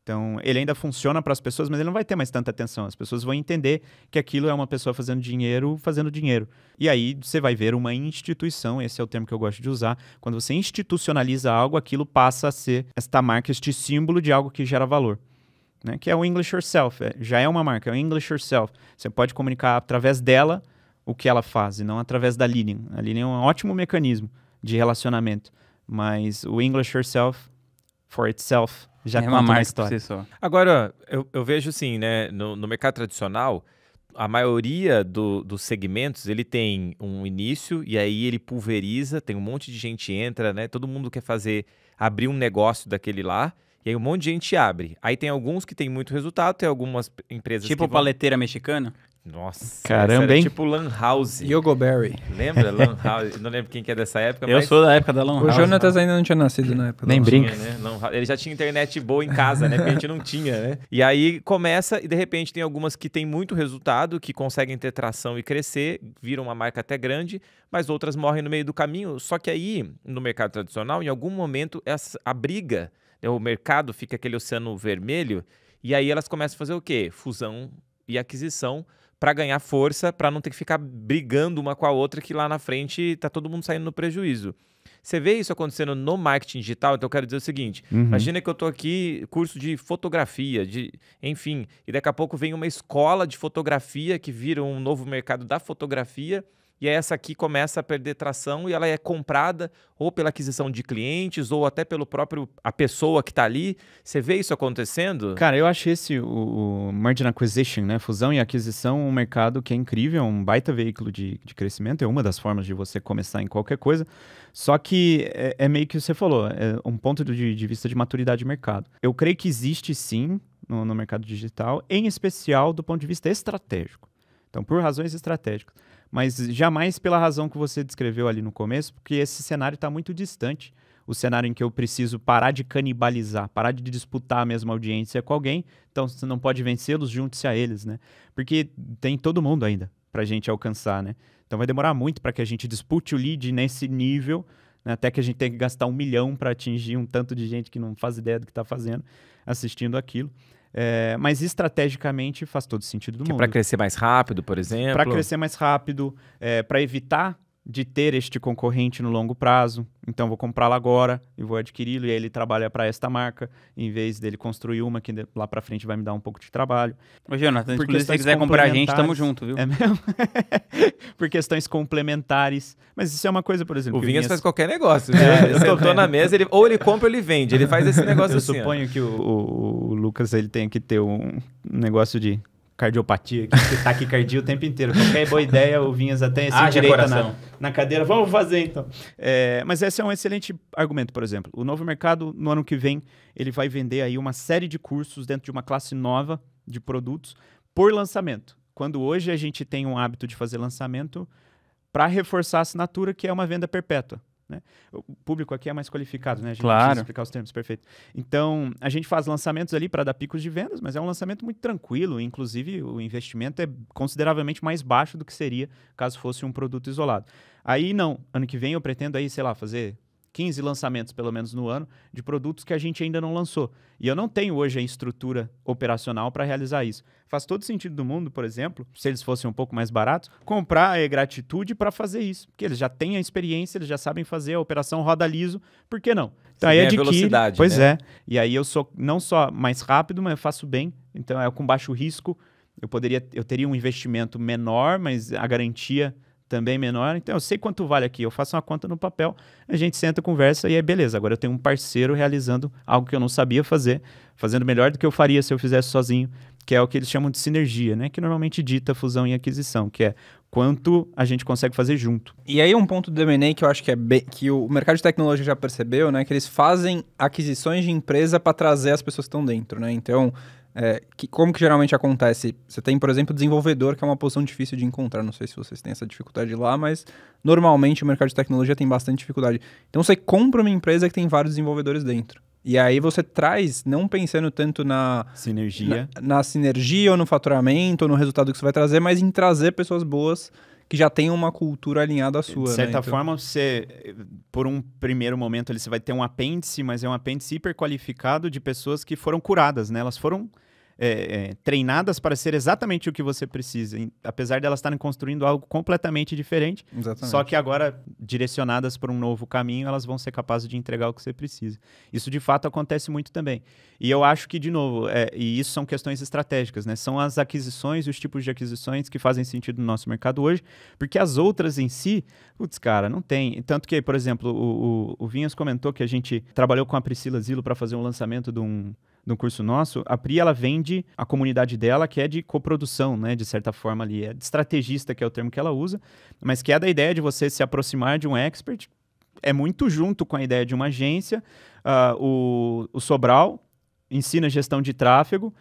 Então, ele ainda funciona para as pessoas, mas ele não vai ter mais tanta atenção. As pessoas vão entender que aquilo é uma pessoa fazendo dinheiro, fazendo dinheiro. E aí você vai ver uma instituição, esse é o termo que eu gosto de usar. Quando você institucionaliza algo, aquilo passa a ser esta marca, este símbolo de algo que gera valor né? que é o English Yourself. É, já é uma marca, é o English Yourself. Você pode comunicar através dela o que ela faz, e não através da Lilian. A Lilian é um ótimo mecanismo de relacionamento, mas o English Yourself for itself já é uma marca uma história. Si só. Agora, eu, eu vejo assim, né, no, no mercado tradicional, a maioria do, dos segmentos ele tem um início e aí ele pulveriza, tem um monte de gente entra, né? Todo mundo quer fazer abrir um negócio daquele lá e aí um monte de gente abre. Aí tem alguns que tem muito resultado, tem algumas empresas tipo que. Tipo vão... paleteira mexicana? Nossa, caramba, hein? Tipo Lan House. Yogo Berry. Lembra Lan House? não lembro quem que é dessa época. Eu mas... sou da época da Lan House. O Jonatas né? ainda não tinha nascido na época. Nem brinca. Tinha, né? Ele já tinha internet boa em casa, né? Porque a gente não tinha, né? E aí começa e de repente tem algumas que tem muito resultado, que conseguem ter tração e crescer, viram uma marca até grande, mas outras morrem no meio do caminho. Só que aí, no mercado tradicional, em algum momento, essa, a briga é, o mercado fica aquele oceano vermelho, e aí elas começam a fazer o quê? Fusão e aquisição para ganhar força, para não ter que ficar brigando uma com a outra, que lá na frente tá todo mundo saindo no prejuízo. Você vê isso acontecendo no marketing digital, então eu quero dizer o seguinte: uhum. imagina que eu estou aqui, curso de fotografia, de enfim, e daqui a pouco vem uma escola de fotografia que vira um novo mercado da fotografia e essa aqui começa a perder tração e ela é comprada ou pela aquisição de clientes ou até pelo próprio a pessoa que está ali. Você vê isso acontecendo? Cara, eu acho esse o, o merger acquisition, né, fusão e aquisição, um mercado que é incrível, é um baita veículo de, de crescimento, é uma das formas de você começar em qualquer coisa. Só que é, é meio que você falou, é um ponto de, de vista de maturidade de mercado. Eu creio que existe sim no, no mercado digital, em especial do ponto de vista estratégico. Então, por razões estratégicas mas jamais pela razão que você descreveu ali no começo, porque esse cenário está muito distante. O cenário em que eu preciso parar de canibalizar, parar de disputar a mesma audiência com alguém, então se não pode vencê-los, junte-se a eles, né? Porque tem todo mundo ainda para a gente alcançar, né? Então vai demorar muito para que a gente dispute o lead nesse nível, né? até que a gente tenha que gastar um milhão para atingir um tanto de gente que não faz ideia do que está fazendo assistindo aquilo. É, mas estrategicamente faz todo sentido do que é mundo. Para crescer mais rápido, por exemplo. Para crescer mais rápido, é, para evitar de ter este concorrente no longo prazo, então vou comprá-lo agora e vou adquiri-lo, e aí ele trabalha para esta marca, em vez dele construir uma que lá para frente vai me dar um pouco de trabalho. Ô, Jonathan, se você quiser comprar a gente, estamos junto, viu? É mesmo? <laughs> por questões complementares. Mas isso é uma coisa, por exemplo. O Vinhas faz qualquer negócio. <laughs> É, eu tô na mesa, ele, ou ele compra ou ele vende. Ele faz esse <laughs> negócio eu assim. Eu suponho ó. que o, o, Lucas ele tem que ter um negócio de cardiopatia, que está aqui cardio o tempo inteiro. Qualquer boa ideia, o Vinhas até assim, ah, direita na, na cadeira. Vamos fazer então. É, mas esse é um excelente argumento, por exemplo. O novo mercado, no ano que vem, ele vai vender aí uma série de cursos dentro de uma classe nova de produtos por lançamento. Quando hoje a gente tem um hábito de fazer lançamento para reforçar a assinatura, que é uma venda perpétua. Né? O público aqui é mais qualificado, né? A gente claro. explicar os termos, perfeito. Então, a gente faz lançamentos ali para dar picos de vendas, mas é um lançamento muito tranquilo, inclusive o investimento é consideravelmente mais baixo do que seria caso fosse um produto isolado. Aí não, ano que vem eu pretendo aí, sei lá, fazer 15 lançamentos, pelo menos no ano, de produtos que a gente ainda não lançou. E eu não tenho hoje a estrutura operacional para realizar isso. Faz todo sentido do mundo, por exemplo, se eles fossem um pouco mais baratos, comprar a Gratitude para fazer isso. Porque eles já têm a experiência, eles já sabem fazer a operação roda liso, por que não? Então Sim, aí é adquire, velocidade, pois né? é. E aí eu sou não só mais rápido, mas eu faço bem. Então é com baixo risco. Eu poderia eu teria um investimento menor, mas a garantia também menor. Então eu sei quanto vale aqui, eu faço uma conta no papel, a gente senta, conversa e é beleza. Agora eu tenho um parceiro realizando algo que eu não sabia fazer, fazendo melhor do que eu faria se eu fizesse sozinho que é o que eles chamam de sinergia, né? Que normalmente dita fusão e aquisição, que é quanto a gente consegue fazer junto. E aí um ponto do M&A que eu acho que é bem, que o mercado de tecnologia já percebeu, né, que eles fazem aquisições de empresa para trazer as pessoas que estão dentro, né? Então, é, que, como que geralmente acontece? Você tem, por exemplo, desenvolvedor, que é uma posição difícil de encontrar. Não sei se vocês têm essa dificuldade lá, mas normalmente o mercado de tecnologia tem bastante dificuldade. Então você compra uma empresa que tem vários desenvolvedores dentro. E aí você traz, não pensando tanto na sinergia, na, na, sinergia ou no faturamento, ou no resultado que você vai trazer, mas em trazer pessoas boas que já tenham uma cultura alinhada à sua. De certa né? então... forma, você, por um primeiro momento, ali, você vai ter um apêndice, mas é um apêndice hiper qualificado de pessoas que foram curadas, né? Elas foram é, é, treinadas para ser exatamente o que você precisa, em, apesar de elas estarem construindo algo completamente diferente. Exatamente. Só que agora, direcionadas para um novo caminho, elas vão ser capazes de entregar o que você precisa. Isso de fato acontece muito também. E eu acho que, de novo, é, e isso são questões estratégicas, né? São as aquisições e os tipos de aquisições que fazem sentido no nosso mercado hoje, porque as outras em si, putz, cara, não tem. Tanto que, por exemplo, o, o, o Vinhas comentou que a gente trabalhou com a Priscila Zilo para fazer um lançamento de um do curso nosso, a Pri ela vende a comunidade dela, que é de coprodução, né? De certa forma ali, é de estrategista, que é o termo que ela usa, mas que é da ideia de você se aproximar de um expert. É muito junto com a ideia de uma agência. Uh, o, o Sobral ensina gestão de tráfego,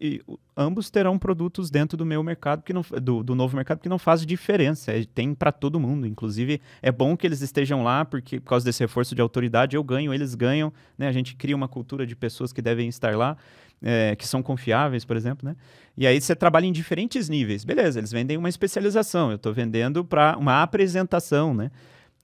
e ambos terão produtos dentro do meu mercado que não, do, do novo mercado que não faz diferença. É, tem para todo mundo. Inclusive, é bom que eles estejam lá, porque por causa desse reforço de autoridade, eu ganho, eles ganham, né? A gente cria uma cultura de pessoas que devem estar lá. É, que são confiáveis, por exemplo, né? E aí você trabalha em diferentes níveis. Beleza, eles vendem uma especialização, eu estou vendendo para uma apresentação, né?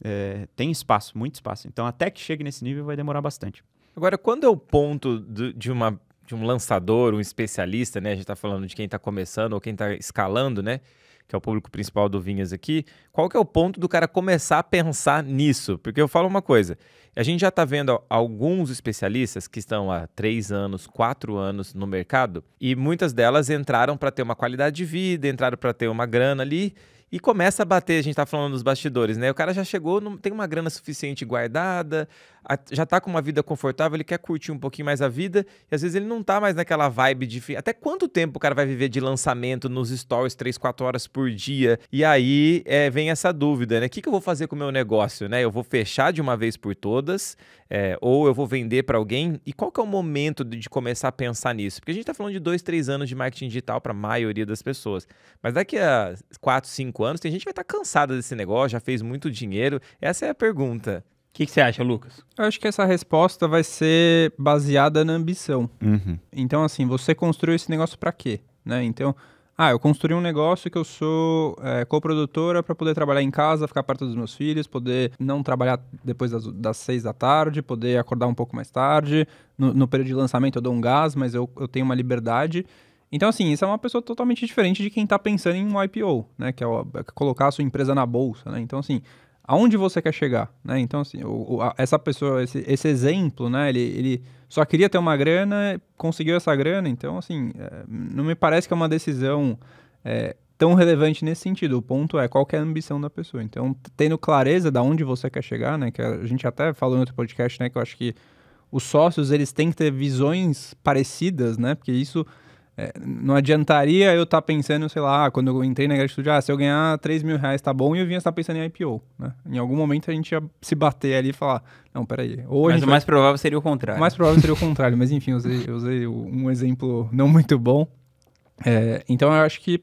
É, tem espaço, muito espaço. Então, até que chegue nesse nível, vai demorar bastante. Agora, quando é o ponto de uma de um lançador, um especialista, né? A gente está falando de quem está começando ou quem está escalando, né? Que é o público principal do Vinhas aqui. Qual que é o ponto do cara começar a pensar nisso? Porque eu falo uma coisa: a gente já está vendo alguns especialistas que estão há três anos, quatro anos no mercado, e muitas delas entraram para ter uma qualidade de vida, entraram para ter uma grana ali e começa a bater, a gente tá falando dos bastidores, né? O cara já chegou, não tem uma grana suficiente guardada, a, já tá com uma vida confortável, ele quer curtir um pouquinho mais a vida, e às vezes ele não tá mais naquela vibe de até quanto tempo o cara vai viver de lançamento nos stories 3, 4 horas por dia. E aí é, vem essa dúvida, né? O que, que eu vou fazer com o meu negócio, né? Eu vou fechar de uma vez por todas, é, ou eu vou vender para alguém? E qual que é o momento de, de começar a pensar nisso? Porque a gente está falando de dois, três anos de marketing digital para a maioria das pessoas. Mas daqui a quatro, cinco anos, tem gente que vai estar tá cansada desse negócio, já fez muito dinheiro. Essa é a pergunta. O que, você acha, Lucas? Eu acho que essa resposta vai ser baseada na ambição. Uhum. Então, assim, você construiu esse negócio para quê? Né? Então, ah, eu construí um negócio que eu sou é, coprodutora para poder trabalhar em casa, ficar perto dos meus filhos, poder não trabalhar depois das, das seis da tarde, poder acordar um pouco mais tarde. No, no período de lançamento eu dou um gás, mas eu, eu tenho uma liberdade. Então, assim, isso é uma pessoa totalmente diferente de quem está pensando em um IPO, né? Que é, o, é, colocar a sua empresa na bolsa, né? Então, assim, aonde você quer chegar, né? Então, assim, o, o, a, essa pessoa, esse, esse exemplo, né? Ele, ele só queria ter uma grana, conseguiu essa grana, então, assim, é, não me parece que é uma decisão é, tão relevante nesse sentido. O ponto é qual é a ambição da pessoa. Então, tendo clareza de onde você quer chegar, né, que a gente até falou em outro podcast, né, que eu acho que os sócios, eles têm que ter visões parecidas, né, porque isso é, não adiantaria eu estar tá pensando, sei lá, quando eu entrei na gratitude, ah, se eu ganhar 3 mil reais tá bom, e eu vinha estar pensando em IPO, né? Em algum momento a gente ia se bater ali e falar, não, peraí. hoje mas o vai... mais provável seria o contrário. O mais provável seria o contrário, mas enfim, eu usei, eu usei um exemplo não muito bom. É, então eu acho que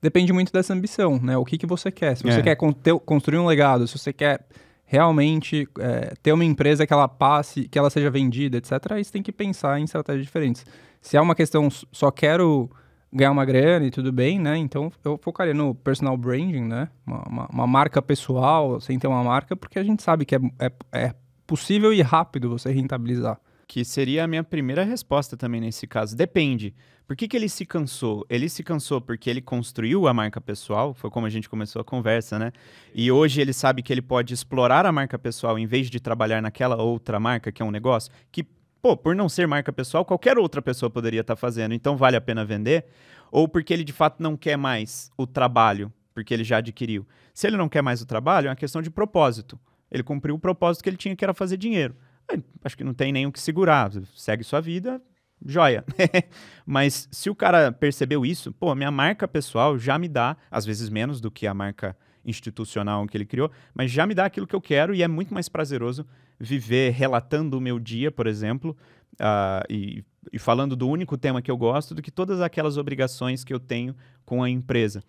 depende muito dessa ambição, né? O que, que você quer. Se você é. quer con ter, construir um legado, se você quer realmente é, ter uma empresa que ela passe, que ela seja vendida, etc., aí você tem que pensar em estratégias diferentes. Se é uma questão só quero ganhar uma grana e tudo bem, né? Então eu focaria no personal branding, né? Uma, uma, uma marca pessoal, sem ter uma marca, porque a gente sabe que é, é, é possível e rápido você rentabilizar. Que seria a minha primeira resposta também nesse caso. Depende. Por que, que ele se cansou? Ele se cansou porque ele construiu a marca pessoal, foi como a gente começou a conversa, né? E hoje ele sabe que ele pode explorar a marca pessoal em vez de trabalhar naquela outra marca que é um negócio, que pô, por não ser marca pessoal, qualquer outra pessoa poderia estar tá fazendo, então vale a pena vender, ou porque ele de fato não quer mais o trabalho, porque ele já adquiriu. Se ele não quer mais o trabalho, é uma questão de propósito. Ele cumpriu o propósito que ele tinha, que era fazer dinheiro. Ah, acho que não tem nem o que segurar, segue sua vida, joia. <laughs> Mas se o cara percebeu isso, pô, minha marca pessoal já me dá, às vezes menos do que a marca pessoal institucional que ele criou, mas já me dá aquilo que eu quero e é muito mais prazeroso viver relatando o meu dia, por exemplo, uh, e, e falando do único tema que eu gosto, do que todas aquelas obrigações que eu tenho com a empresa.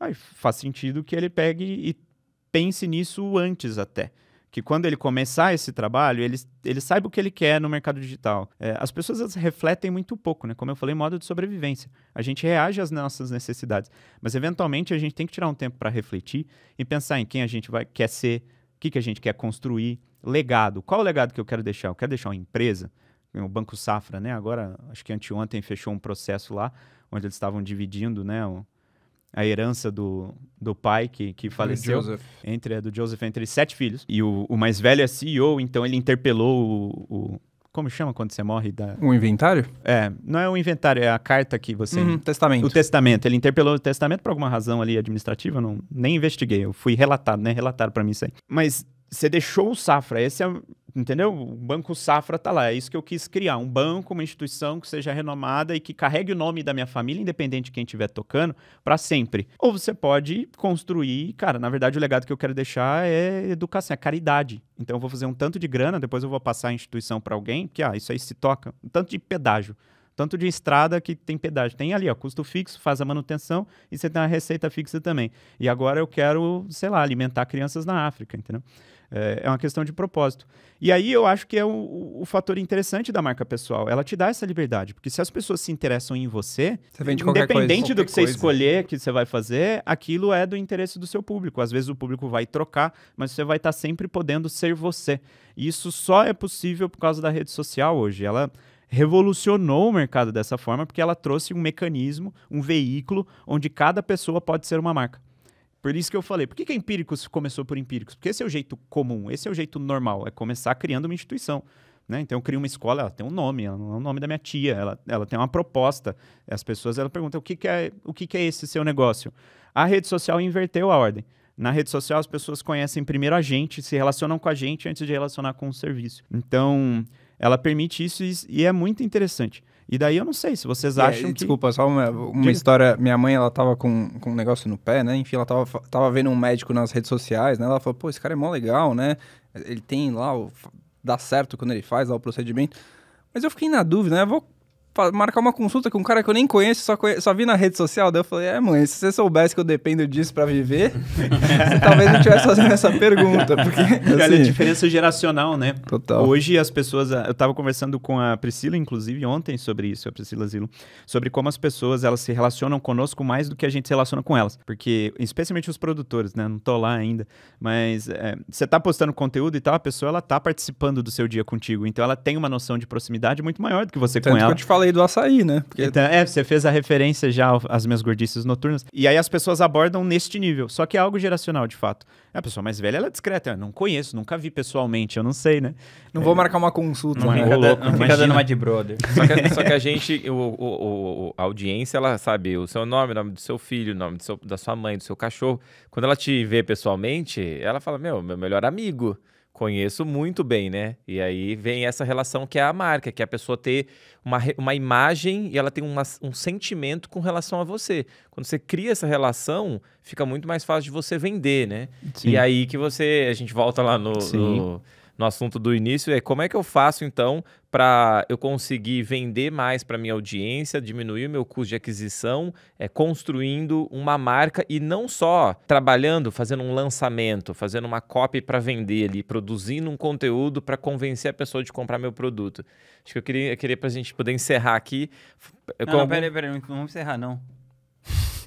Aí faz sentido que ele pegue e pense nisso antes até que quando ele começar esse trabalho, ele, ele saiba o que ele quer no mercado digital. É, as pessoas refletem muito pouco, né? Como eu falei, modo de sobrevivência. A gente reage às nossas necessidades, mas eventualmente a gente tem que tirar um tempo para refletir e pensar em quem a gente vai, quer ser, o que, que a gente quer construir, legado. Qual o legado que eu quero deixar? Eu quero deixar uma empresa, o Banco Safra, né? Agora, acho que anteontem fechou um processo lá, onde eles estavam dividindo, né? O, a herança do, do pai que, que faleceu. Joseph. Entre do Joseph, entre sete filhos. E o, o mais velho é CEO, então ele interpelou o, o como chama quando você morre? Da... Um inventário? É, não é um inventário, é a carta que você. Uhum, testamento. O testamento. Ele interpelou o testamento por alguma razão ali administrativa, não, nem investiguei. Eu fui relatado, né? Relataram para mim isso aí. Mas você deixou o Safra. Esse é, entendeu? O Banco Safra tá lá. É isso que eu quis criar. Um banco, uma instituição que seja renomada e que carregue o nome da minha família, independente de quem estiver tocando, para sempre. Ou você pode construir, cara, na verdade o legado que eu quero deixar é educação, é caridade. Então eu vou fazer um tanto de grana, depois eu vou passar a instituição para alguém, que ah, isso aí se toca, um tanto de pedágio tanto de estrada que tem pedágio. Tem ali, ó, custo fixo, faz a manutenção e você tem a receita fixa também. E agora eu quero, sei lá, alimentar crianças na África, entendeu? É, é, uma questão de propósito. E aí eu acho que é o, o fator interessante da marca pessoal. Ela te dá essa liberdade, porque se as pessoas se interessam em você, você vende independente coisa, do que você escolher, que você vai fazer, aquilo é do interesse do seu público. Às vezes o público vai trocar, mas você vai estar tá sempre podendo ser você. E isso só é possível por causa da rede social hoje. Ela revolucionou o mercado dessa forma porque ela trouxe um mecanismo, um veículo onde cada pessoa pode ser uma marca. Por isso que eu falei, por que, que é Empíricos começou por Empíricos? Porque esse é o jeito comum, esse é o jeito normal, é começar criando uma instituição. Né? Então eu crio uma escola, ela tem um nome, ela não é o nome da minha tia, ela, ela tem uma proposta. As pessoas ela perguntam o que, que é o que, que é esse seu negócio. A rede social inverteu a ordem. Na rede social as pessoas conhecem primeiro a gente, se relacionam com a gente antes de relacionar com o serviço. Então ela permite isso e, e é muito interessante. E daí eu não sei se vocês acham. É, desculpa, que... só uma, uma história. Minha mãe, ela tava com, com um negócio no pé, né? Enfim, ela tava, tava vendo um médico nas redes sociais, né? Ela falou, pô, esse cara é mó legal, né? Ele tem lá, o... dá certo quando ele faz lá o procedimento. Mas eu fiquei na dúvida, né? Eu vou marcar uma consulta com um cara que eu nem conheço, só, só vi na rede social. Daí eu falei, é, mãe, se você soubesse que eu dependo disso para viver, <laughs> talvez não estivesse fazendo essa pergunta. Porque, assim... Olha, a assim, diferença geracional, né? Total. Hoje as pessoas... Eu estava conversando com a Priscila, inclusive, ontem sobre isso, a Priscila Zilo, sobre como as pessoas elas se relacionam conosco mais do que a gente se relaciona com elas. Porque, especialmente os produtores, né? Não tô lá ainda, mas é, você tá postando conteúdo e tal, a pessoa ela tá participando do seu dia contigo, então ela tem uma noção de proximidade muito maior do que você Tanto com ela. Que eu te falei do açaí, né? Porque... Então, é, você fez a referência já às minhas gordices noturnas. E aí as pessoas abordam neste nível. Só que é algo geracional, de fato. É, a pessoa mais velha, ela é discreta. Eu não conheço, nunca vi pessoalmente, eu não sei, né? Não é... vou marcar uma consulta. Não, né? fica, louco, não fica dando uma de brother. <laughs> Só que, <laughs> só que a gente, o, o, o, a audiência, ela sabe o seu nome, o nome do seu filho, o nome seu, da sua mãe, do seu cachorro. Quando ela te vê pessoalmente, ela fala, meu, meu melhor amigo conheço muito bem, né? E aí vem essa relação que é a marca, que é a pessoa ter uma, uma imagem e ela tem uma, um sentimento com relação a você. Quando você cria essa relação, fica muito mais fácil de você vender, né? Sim. E aí que você. A gente volta lá no, no no assunto do início é como é que eu faço então para eu conseguir vender mais para minha audiência, diminuir o meu custo de aquisição, é, construindo uma marca e não só trabalhando, fazendo um lançamento, fazendo uma copy para vender ali, produzindo um conteúdo para convencer a pessoa de comprar meu produto. Acho que eu queria, queria para a gente poder encerrar aqui. Não, algum... não peraí, peraí, não vamos encerrar não.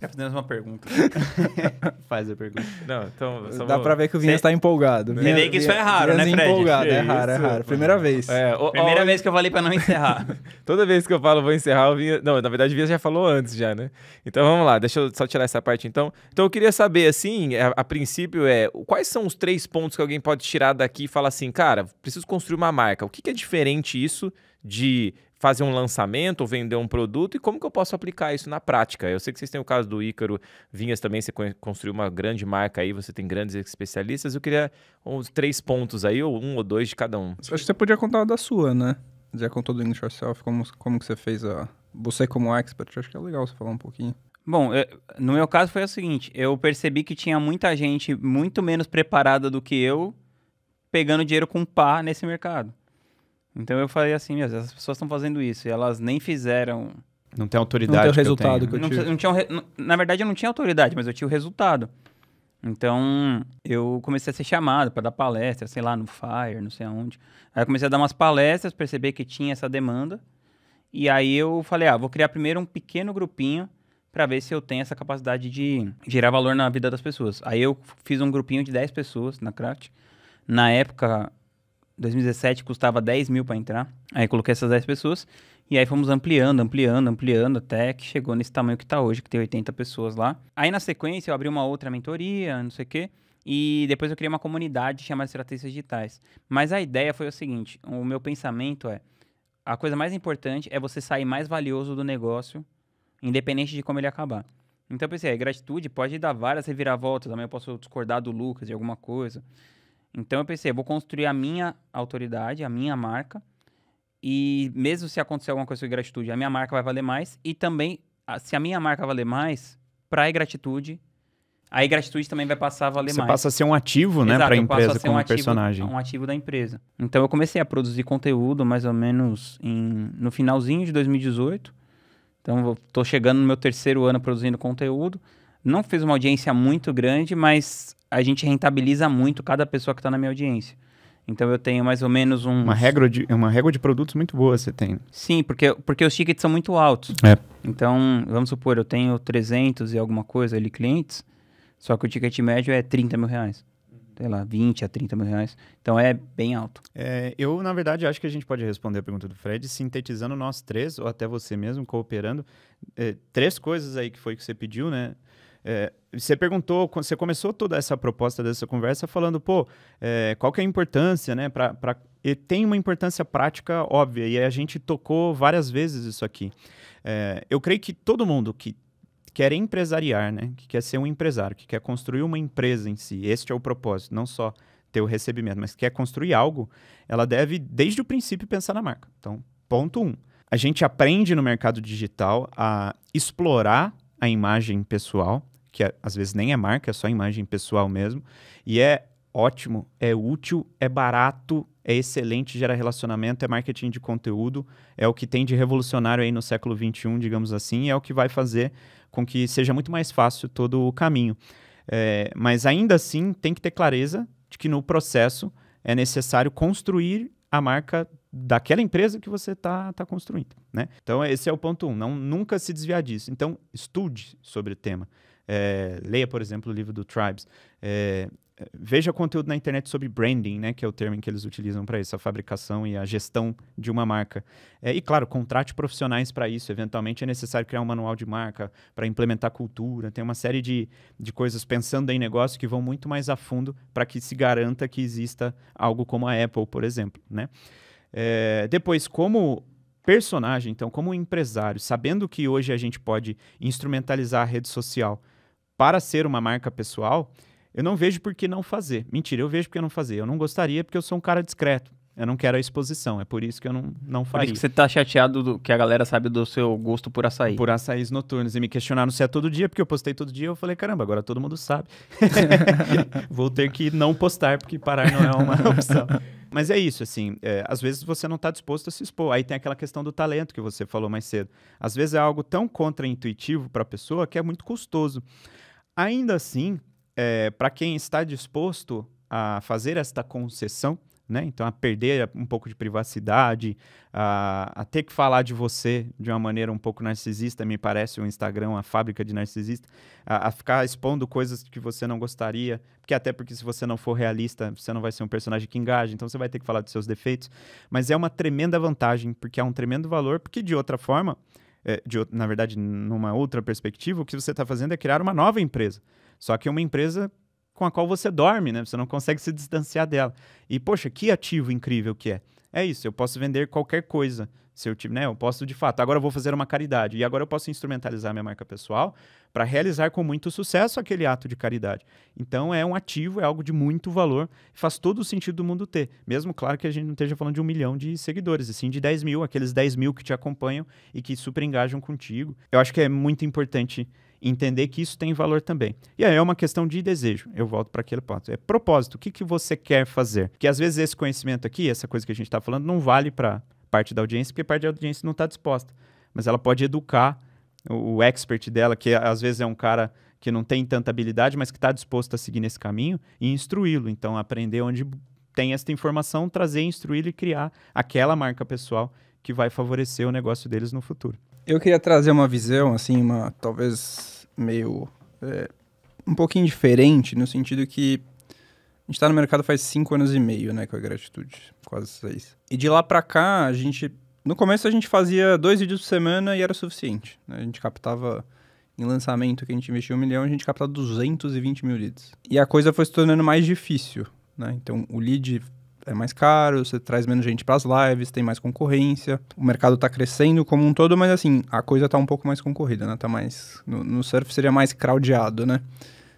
Tá fazendo uma pergunta. <laughs> Faz a pergunta. Não, então. Dá vou... pra ver que o Vinhas Cê... tá empolgado. Vinha que isso é raro, Vinhas né, Fred? empolgado, é, é raro, é raro. Primeira vez. É, o, Primeira ó, vez que eu falei pra não encerrar. <laughs> Toda vez que eu falo vou encerrar, o Vinhas. Não, na verdade, o Vinhas já falou antes, já, né? Então vamos lá, deixa eu só tirar essa parte então. Então eu queria saber, assim, a, é, a princípio é. Quais são os três pontos que alguém pode tirar daqui e falar assim, cara, preciso construir uma marca? O que, que é diferente isso? de fazer um lançamento ou vender um produto e como que eu posso aplicar isso na prática? Eu sei que vocês têm o caso do Ícaro Vinhas também, você construiu uma grande marca aí, você tem grandes especialistas. Eu queria uns três pontos aí, ou um ou dois de cada um. Acho que você podia contar da sua, né? Já contou do English Yourself, como, como que você fez a... Você como expert, acho que é legal você falar um pouquinho. Bom, eu, no meu caso foi o seguinte, eu percebi que tinha muita gente muito menos preparada do que eu pegando dinheiro com pá nesse mercado. Então eu falei assim, meu, essas pessoas estão fazendo isso e elas nem fizeram. Não tem autoridade. Não tem o resultado que eu, tenho. que eu não, tinha, não, Na verdade, eu não tinha autoridade, mas eu tinha o resultado. Então eu comecei a ser chamado para dar palestra, sei lá, no Fire, não sei aonde. Aí eu comecei a dar umas palestras, perceber que tinha essa demanda. E aí eu falei, ah, vou criar primeiro um pequeno grupinho para ver se eu tenho essa capacidade de gerar valor na vida das pessoas. Aí eu fiz um grupinho de 10 pessoas na Craft. Na época, 2017 custava 10 mil para entrar. Aí coloquei essas 10 pessoas. E aí fomos ampliando, ampliando, ampliando, até que chegou nesse tamanho que está hoje, que tem 80 pessoas lá. Aí na sequência eu abri uma outra mentoria, não sei o quê. E depois eu criei uma comunidade chamada Estratégias Digitais. Mas a ideia foi o seguinte: o meu pensamento é. A coisa mais importante é você sair mais valioso do negócio, independente de como ele acabar. Então eu pensei, a é, gratitude pode dar várias reviravoltas. Também eu posso discordar do Lucas de alguma coisa. Então eu pensei, eu vou construir a minha autoridade, a minha marca. E mesmo se acontecer alguma coisa com gratitude, a minha marca vai valer mais. E também, se a minha marca valer mais, para a gratitude, a gratitude também vai passar a valer Você mais. Você passa a ser um ativo, né, para a empresa como um ativo, personagem. Um ativo da empresa. Então eu comecei a produzir conteúdo mais ou menos em, no finalzinho de 2018. Então estou chegando no meu terceiro ano produzindo conteúdo. Não fiz uma audiência muito grande, mas a gente rentabiliza muito cada pessoa que está na minha audiência. Então eu tenho mais ou menos um. Uma regra de, uma regra de produtos muito boa você tem. Sim, porque, porque os tickets são muito altos. É. Então, vamos supor, eu tenho 300 e alguma coisa ali clientes, só que o ticket médio é 30 mil reais. Sei lá, 20 a 30 mil reais. Então é bem alto. É, eu, na verdade, acho que a gente pode responder a pergunta do Fred sintetizando nós três, ou até você mesmo, cooperando. É, três coisas aí que foi que você pediu, né? É, você perguntou, você começou toda essa proposta dessa conversa falando, pô, é, qual que é a importância, né? Pra, pra, e tem uma importância prática óbvia, e a gente tocou várias vezes isso aqui. É, eu creio que todo mundo que quer empresariar, né? Que quer ser um empresário, que quer construir uma empresa em si, este é o propósito, não só ter o recebimento, mas quer construir algo, ela deve, desde o princípio, pensar na marca. Então, ponto um. A gente aprende no mercado digital a explorar a imagem pessoal, que às vezes nem é marca, é só imagem pessoal mesmo. E é ótimo, é útil, é barato, é excelente, gera relacionamento, é marketing de conteúdo, é o que tem de revolucionário aí no século XXI, digamos assim, e é o que vai fazer com que seja muito mais fácil todo o caminho. É, mas ainda assim, tem que ter clareza de que no processo é necessário construir a marca daquela empresa que você está tá construindo. Né? Então, esse é o ponto um, não, nunca se desviar disso. Então, estude sobre o tema. É, leia, por exemplo, o livro do Tribes. É, veja conteúdo na internet sobre branding, né, que é o termo que eles utilizam para isso, a fabricação e a gestão de uma marca. É, e claro, contrate profissionais para isso. Eventualmente é necessário criar um manual de marca para implementar cultura. Tem uma série de, de coisas pensando em negócio que vão muito mais a fundo para que se garanta que exista algo como a Apple, por exemplo, né? É, depois, como personagem, então, como empresário, sabendo que hoje a gente pode instrumentalizar a rede social para ser uma marca pessoal, eu não vejo por que não fazer. Mentira, eu vejo por que não fazer. Eu não gostaria porque eu sou um cara discreto. Eu não quero a exposição, é por isso que eu não, não faria. Por isso que você tá chateado do, que a galera sabe do seu gosto por açaí. Por açaís noturnos. E me questionaram se é todo dia, porque eu postei todo dia. Eu falei, caramba, agora todo mundo sabe. <laughs> <laughs> Vou ter que não postar, porque parar não é uma <laughs> opção. Mas é isso, assim, é, às vezes você não está disposto a se expor. Aí tem aquela questão do talento que você falou mais cedo. Às vezes é algo tão contraintuitivo para a pessoa que é muito custoso. Ainda assim, é, para quem está disposto a fazer esta concessão, né? Então, a perder um pouco de privacidade, a, a, ter que falar de você de uma maneira um pouco narcisista, me parece o Instagram, a fábrica de narcisista, a, a, ficar expondo coisas que você não gostaria, porque até porque se você não for realista, você não vai ser um personagem que engaja, então você vai ter que falar dos seus defeitos. Mas é uma tremenda vantagem, porque é um tremendo valor, porque de outra forma, é, de, na verdade, numa outra perspectiva, o que você está fazendo é criar uma nova empresa. Só que é uma empresa com a qual você dorme, né? Você não consegue se distanciar dela. E, poxa, que ativo incrível que é. É isso, eu posso vender qualquer coisa. seu eu, né, eu posso, de fato, agora eu vou fazer uma caridade. E agora eu posso instrumentalizar minha marca pessoal para realizar com muito sucesso aquele ato de caridade. Então é um ativo, é algo de muito valor, faz todo o sentido do mundo ter. Mesmo, claro, que a gente não esteja falando de um milhão de seguidores, e sim de 10 mil, aqueles 10 mil que te acompanham e que super engajam contigo. Eu acho que é muito importante entender que isso tem valor também. E aí é uma questão de desejo. Eu volto para aquele ponto. É propósito. O que, que você quer fazer? Porque às vezes esse conhecimento aqui, essa coisa que a gente está falando, não vale para parte da audiência, porque parte da audiência não está disposta. Mas ela pode educar o, expert dela, que às vezes é um cara que não tem tanta habilidade, mas que está disposto a seguir nesse caminho, e instruí-lo. Então, aprender onde tem esta informação, trazer, instruí-lo e criar aquela marca pessoal que vai favorecer o negócio deles no futuro. Eu queria trazer uma visão, assim, uma talvez meio. É, um pouquinho diferente, no sentido que a gente está no mercado faz cinco anos e meio, né, com a gratitude, quase seis. E de lá para cá, a gente no começo a gente fazia dois vídeos por semana e era suficiente. Né? A gente captava em lançamento que a gente investiu um milhão, a gente captava 220 mil leads. E a coisa foi se tornando mais difícil, né? Então o lead é mais caro, você traz menos gente para as lives, tem mais concorrência. O mercado está crescendo como um todo, mas assim, a coisa está um pouco mais concorrida, né? Tá mais no, no surf seria mais crowdiado, né?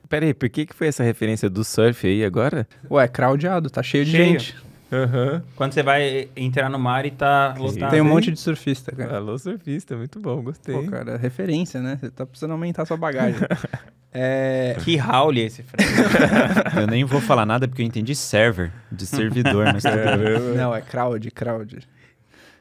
Pera aí, por que que foi essa referência do surf aí agora? Ué, é crowdiado, tá cheio, cheio. de gente. Uhum. Quando você vai entrar no mar e tá lotado. Tem um monte de surfista, cara. Ah, alô, surfista, muito bom, gostei. Pô, cara, referência, né? Você tá precisando aumentar sua bagagem. <laughs> é... Que raul esse, Fred. <laughs> eu nem vou falar nada porque eu entendi server, de servidor, mas tudo é. Não, é crowd, crowd.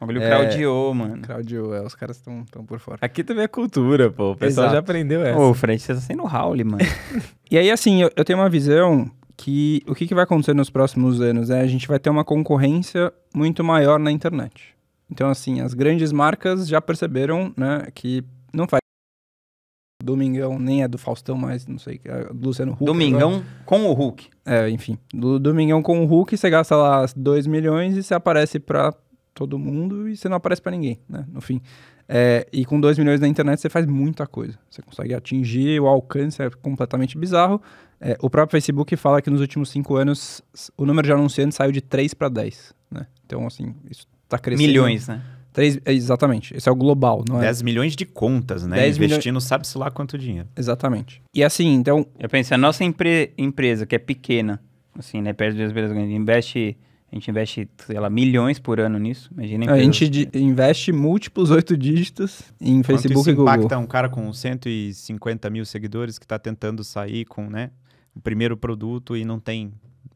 O é, mano. Craudiou, é. Os caras estão tão por fora. Aqui também é cultura, pô. O pessoal Exato. já aprendeu essa. Ô, Fred, você tá sendo Raul, mano. <laughs> e aí, assim, eu, eu tenho uma visão que o que, que vai acontecer nos próximos anos é a gente vai ter uma concorrência muito maior na internet. Então, assim, as grandes marcas já perceberam, né, que não faz Domingão, nem é do Faustão, mas não sei, é do Luciano Huck. Domingão agora. com o Hulk. É, enfim. Do Domingão com o Hulk, você gasta lá 2 milhões e você aparece pra todo mundo e você não aparece para ninguém, né? No fim. É, e com 2 milhões na internet você faz muita coisa. Você consegue atingir, o alcance é completamente bizarro. É, o próprio Facebook fala que nos últimos 5 anos o número de anunciantes saiu de 3 para 10, né? Então, assim, isso está crescendo. Milhões, né? 3, é, exatamente. Esse é o global, não 10 é? 10 milhões de contas, né? Investindo milho... sabe-se lá quanto dinheiro. Exatamente. E assim, então... Eu penso, a nossa empre... empresa, que é pequena, assim, né? Perde duas empresas grandes, investe... A gente investe, sei lá, milhões por ano nisso. Imagina a, a gente investe múltiplos oito dígitos em Facebook isso e Google. impacta um cara com 150 mil seguidores que está tentando sair com né, o primeiro produto e não tem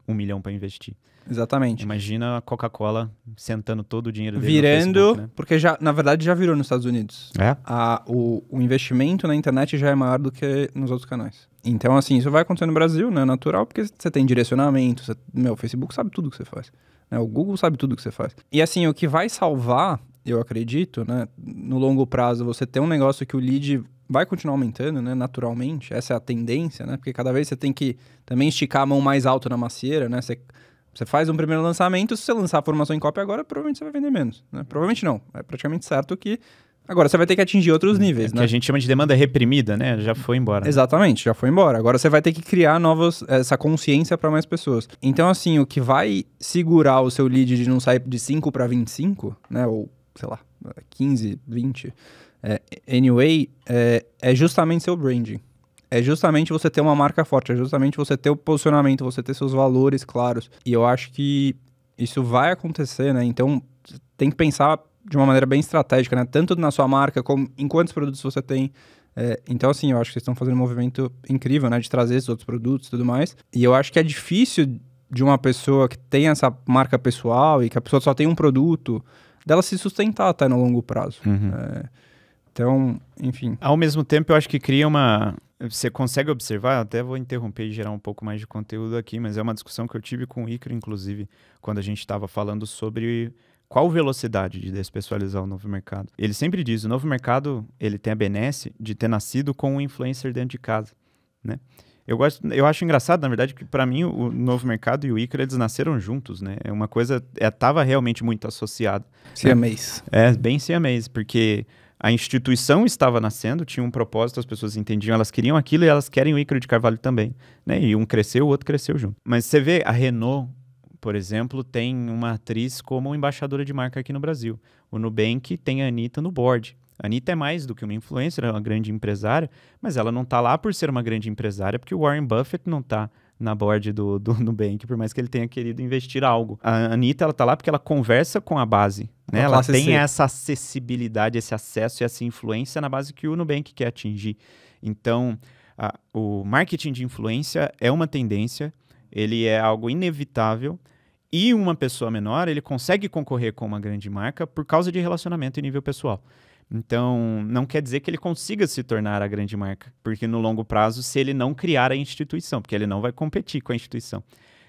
um milhão para investir. Exatamente. Imagina a Coca-Cola sentando todo o dinheiro dele Virando, Facebook, né? porque já, na verdade já virou nos Estados Unidos. É? A, o, o investimento na internet já é maior do que nos outros canais. Então, assim, isso vai acontecer no Brasil, né? Natural, porque você tem direcionamento, meu, o Facebook sabe tudo que você faz. Né? O Google sabe tudo que você faz. E assim, o que vai salvar, eu acredito, né? No longo prazo, você ter um negócio que o lead vai continuar aumentando, né? Naturalmente, essa é a tendência, né? Porque cada vez você tem que também esticar a mão mais alto na macieira, né? Você, você faz um primeiro lançamento, se você lançar a formação em cópia agora, provavelmente você vai vender menos, né? Provavelmente não. É praticamente certo que Agora você vai ter que atingir outros é, níveis, é né? Que a gente chama de demanda reprimida, né? Já foi embora. Né? Exatamente, já foi embora. Agora você vai ter que criar novas essa consciência para mais pessoas. Então assim, o que vai segurar o seu lead de não sair de 5 para 25, né, ou sei lá, 15, 20, é, anyway, é, é justamente seu branding. É justamente você ter uma marca forte, é justamente você ter o posicionamento, você ter seus valores claros. E eu acho que isso vai acontecer, né? Então, tem que pensar de uma maneira bem estratégica, né? Tanto na sua marca, como em quantos produtos você tem. É, então, assim, eu acho que vocês estão fazendo um movimento incrível, né? De trazer esses outros produtos e tudo mais. E eu acho que é difícil de uma pessoa que tem essa marca pessoal e que a pessoa só tem um produto, dela se sustentar até no longo prazo. Uhum. É, então, enfim. Ao mesmo tempo, eu acho que cria uma. Você consegue observar, até vou interromper e gerar um pouco mais de conteúdo aqui, mas é uma discussão que eu tive com o Icaro, inclusive, quando a gente estava falando sobre qual velocidade de despessoalizar o novo mercado. Ele sempre diz, o novo mercado ele tem a benesse de ter nascido com um influencer dentro de casa, né? Eu, gosto, eu acho engraçado, na verdade, que para mim o Novo Mercado e o Icaro, eles nasceram juntos, né? É uma coisa, estava é, realmente muito associado. Né? Siamês. É, é, bem siamês, porque a instituição estava nascendo, tinha um propósito, as pessoas entendiam, elas queriam aquilo e elas querem o Icaro de Carvalho também, né? E um cresceu, o outro cresceu junto. Mas você vê a Renault por exemplo, tem uma atriz como embaixadora de marca aqui no Brasil. O Nubank tem a Anitta no board. A Anitta é mais do que uma influencer, é uma grande empresária, mas ela não está lá por ser uma grande empresária, porque o Warren Buffett não está na board do, do <laughs> Nubank, por mais que ele tenha querido investir algo. A Anitta, ela tá lá porque ela conversa com a base, né? Ela tem C. essa acessibilidade, esse acesso e essa influência na base que o Nubank quer atingir. Então, a, o marketing de influência é uma tendência, ele é algo inevitável. E uma pessoa menor, ele consegue concorrer com uma grande marca por causa de relacionamento e nível pessoal. Então, não quer dizer que ele consiga se tornar a grande marca, porque no longo prazo, se ele não criar a instituição, porque ele não vai competir com a instituição,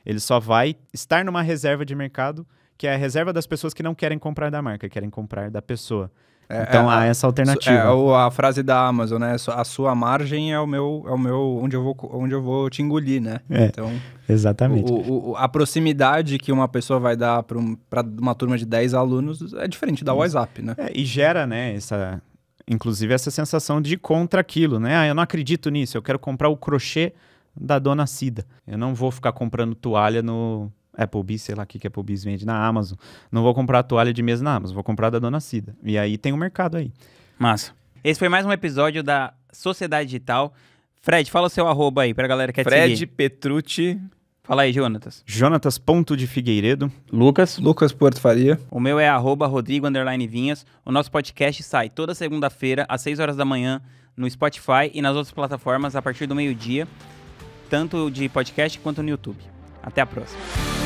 ele só vai estar numa reserva de mercado, que é a reserva das pessoas que não querem comprar da marca, querem comprar da pessoa. É, então é, há é, essa é, alternativa. É a frase da Amazon, né? A sua margem é o meu, é o meu onde, eu vou, onde eu vou te engolir, né? É, então, exatamente. O, o, a proximidade que uma pessoa vai dar para um, uma turma de 10 alunos é diferente da WhatsApp, né? É, e gera, né, essa, inclusive, essa sensação de contra aquilo, né? Ah, eu não acredito nisso, eu quero comprar o crochê da dona Cida. Eu não vou ficar comprando toalha no, Applebee's, sei lá o que, que Applebee's vende na Amazon. Não vou comprar toalha de mesa na Amazon, vou comprar da Dona Cida. E aí tem o um mercado aí. Massa. Esse foi mais um episódio da Sociedade Digital. Fred, fala o seu arroba aí pra galera que Fred te seguir. Petrucci. Fala aí, Jonatas. Jonatas Ponto de Figueiredo. Lucas. Lucas Porto Faria. O meu é arroba Rodrigo Vinhas. O nosso podcast sai toda segunda-feira, às 6 horas da manhã, no Spotify e nas outras plataformas a partir do meio-dia, tanto de podcast quanto no YouTube. Até a próxima.